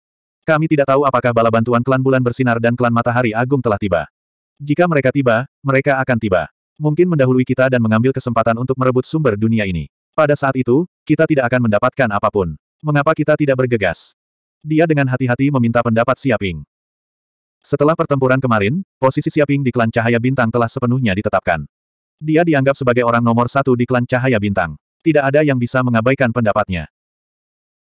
Kami tidak tahu apakah bala bantuan klan bulan bersinar dan klan matahari agung telah tiba. Jika mereka tiba, mereka akan tiba mungkin mendahului kita dan mengambil kesempatan untuk merebut sumber dunia ini. Pada saat itu, kita tidak akan mendapatkan apapun. Mengapa kita tidak bergegas? Dia dengan hati-hati meminta pendapat Siaping. Setelah pertempuran kemarin, posisi Siaping di klan Cahaya Bintang telah sepenuhnya ditetapkan. Dia dianggap sebagai orang nomor satu di klan Cahaya Bintang. Tidak ada yang bisa mengabaikan pendapatnya.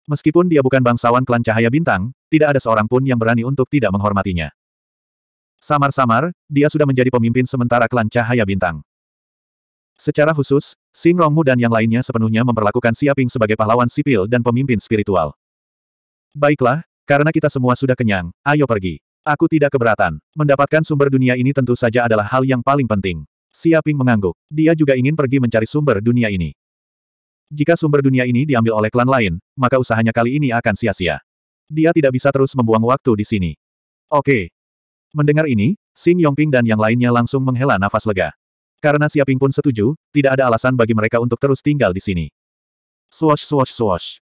Meskipun dia bukan bangsawan klan Cahaya Bintang, tidak ada seorang pun yang berani untuk tidak menghormatinya. Samar-samar, dia sudah menjadi pemimpin sementara klan Cahaya Bintang. Secara khusus, Sing Rongmu dan yang lainnya sepenuhnya memperlakukan Siaping sebagai pahlawan sipil dan pemimpin spiritual. Baiklah, karena kita semua sudah kenyang, ayo pergi. Aku tidak keberatan. Mendapatkan sumber dunia ini tentu saja adalah hal yang paling penting. Siaping mengangguk. Dia juga ingin pergi mencari sumber dunia ini. Jika sumber dunia ini diambil oleh klan lain, maka usahanya kali ini akan sia-sia. Dia tidak bisa terus membuang waktu di sini. Oke. Mendengar ini, Sing Yongping dan yang lainnya langsung menghela nafas lega. Karena Siaping pun setuju, tidak ada alasan bagi mereka untuk terus tinggal di sini. Swash swash swash.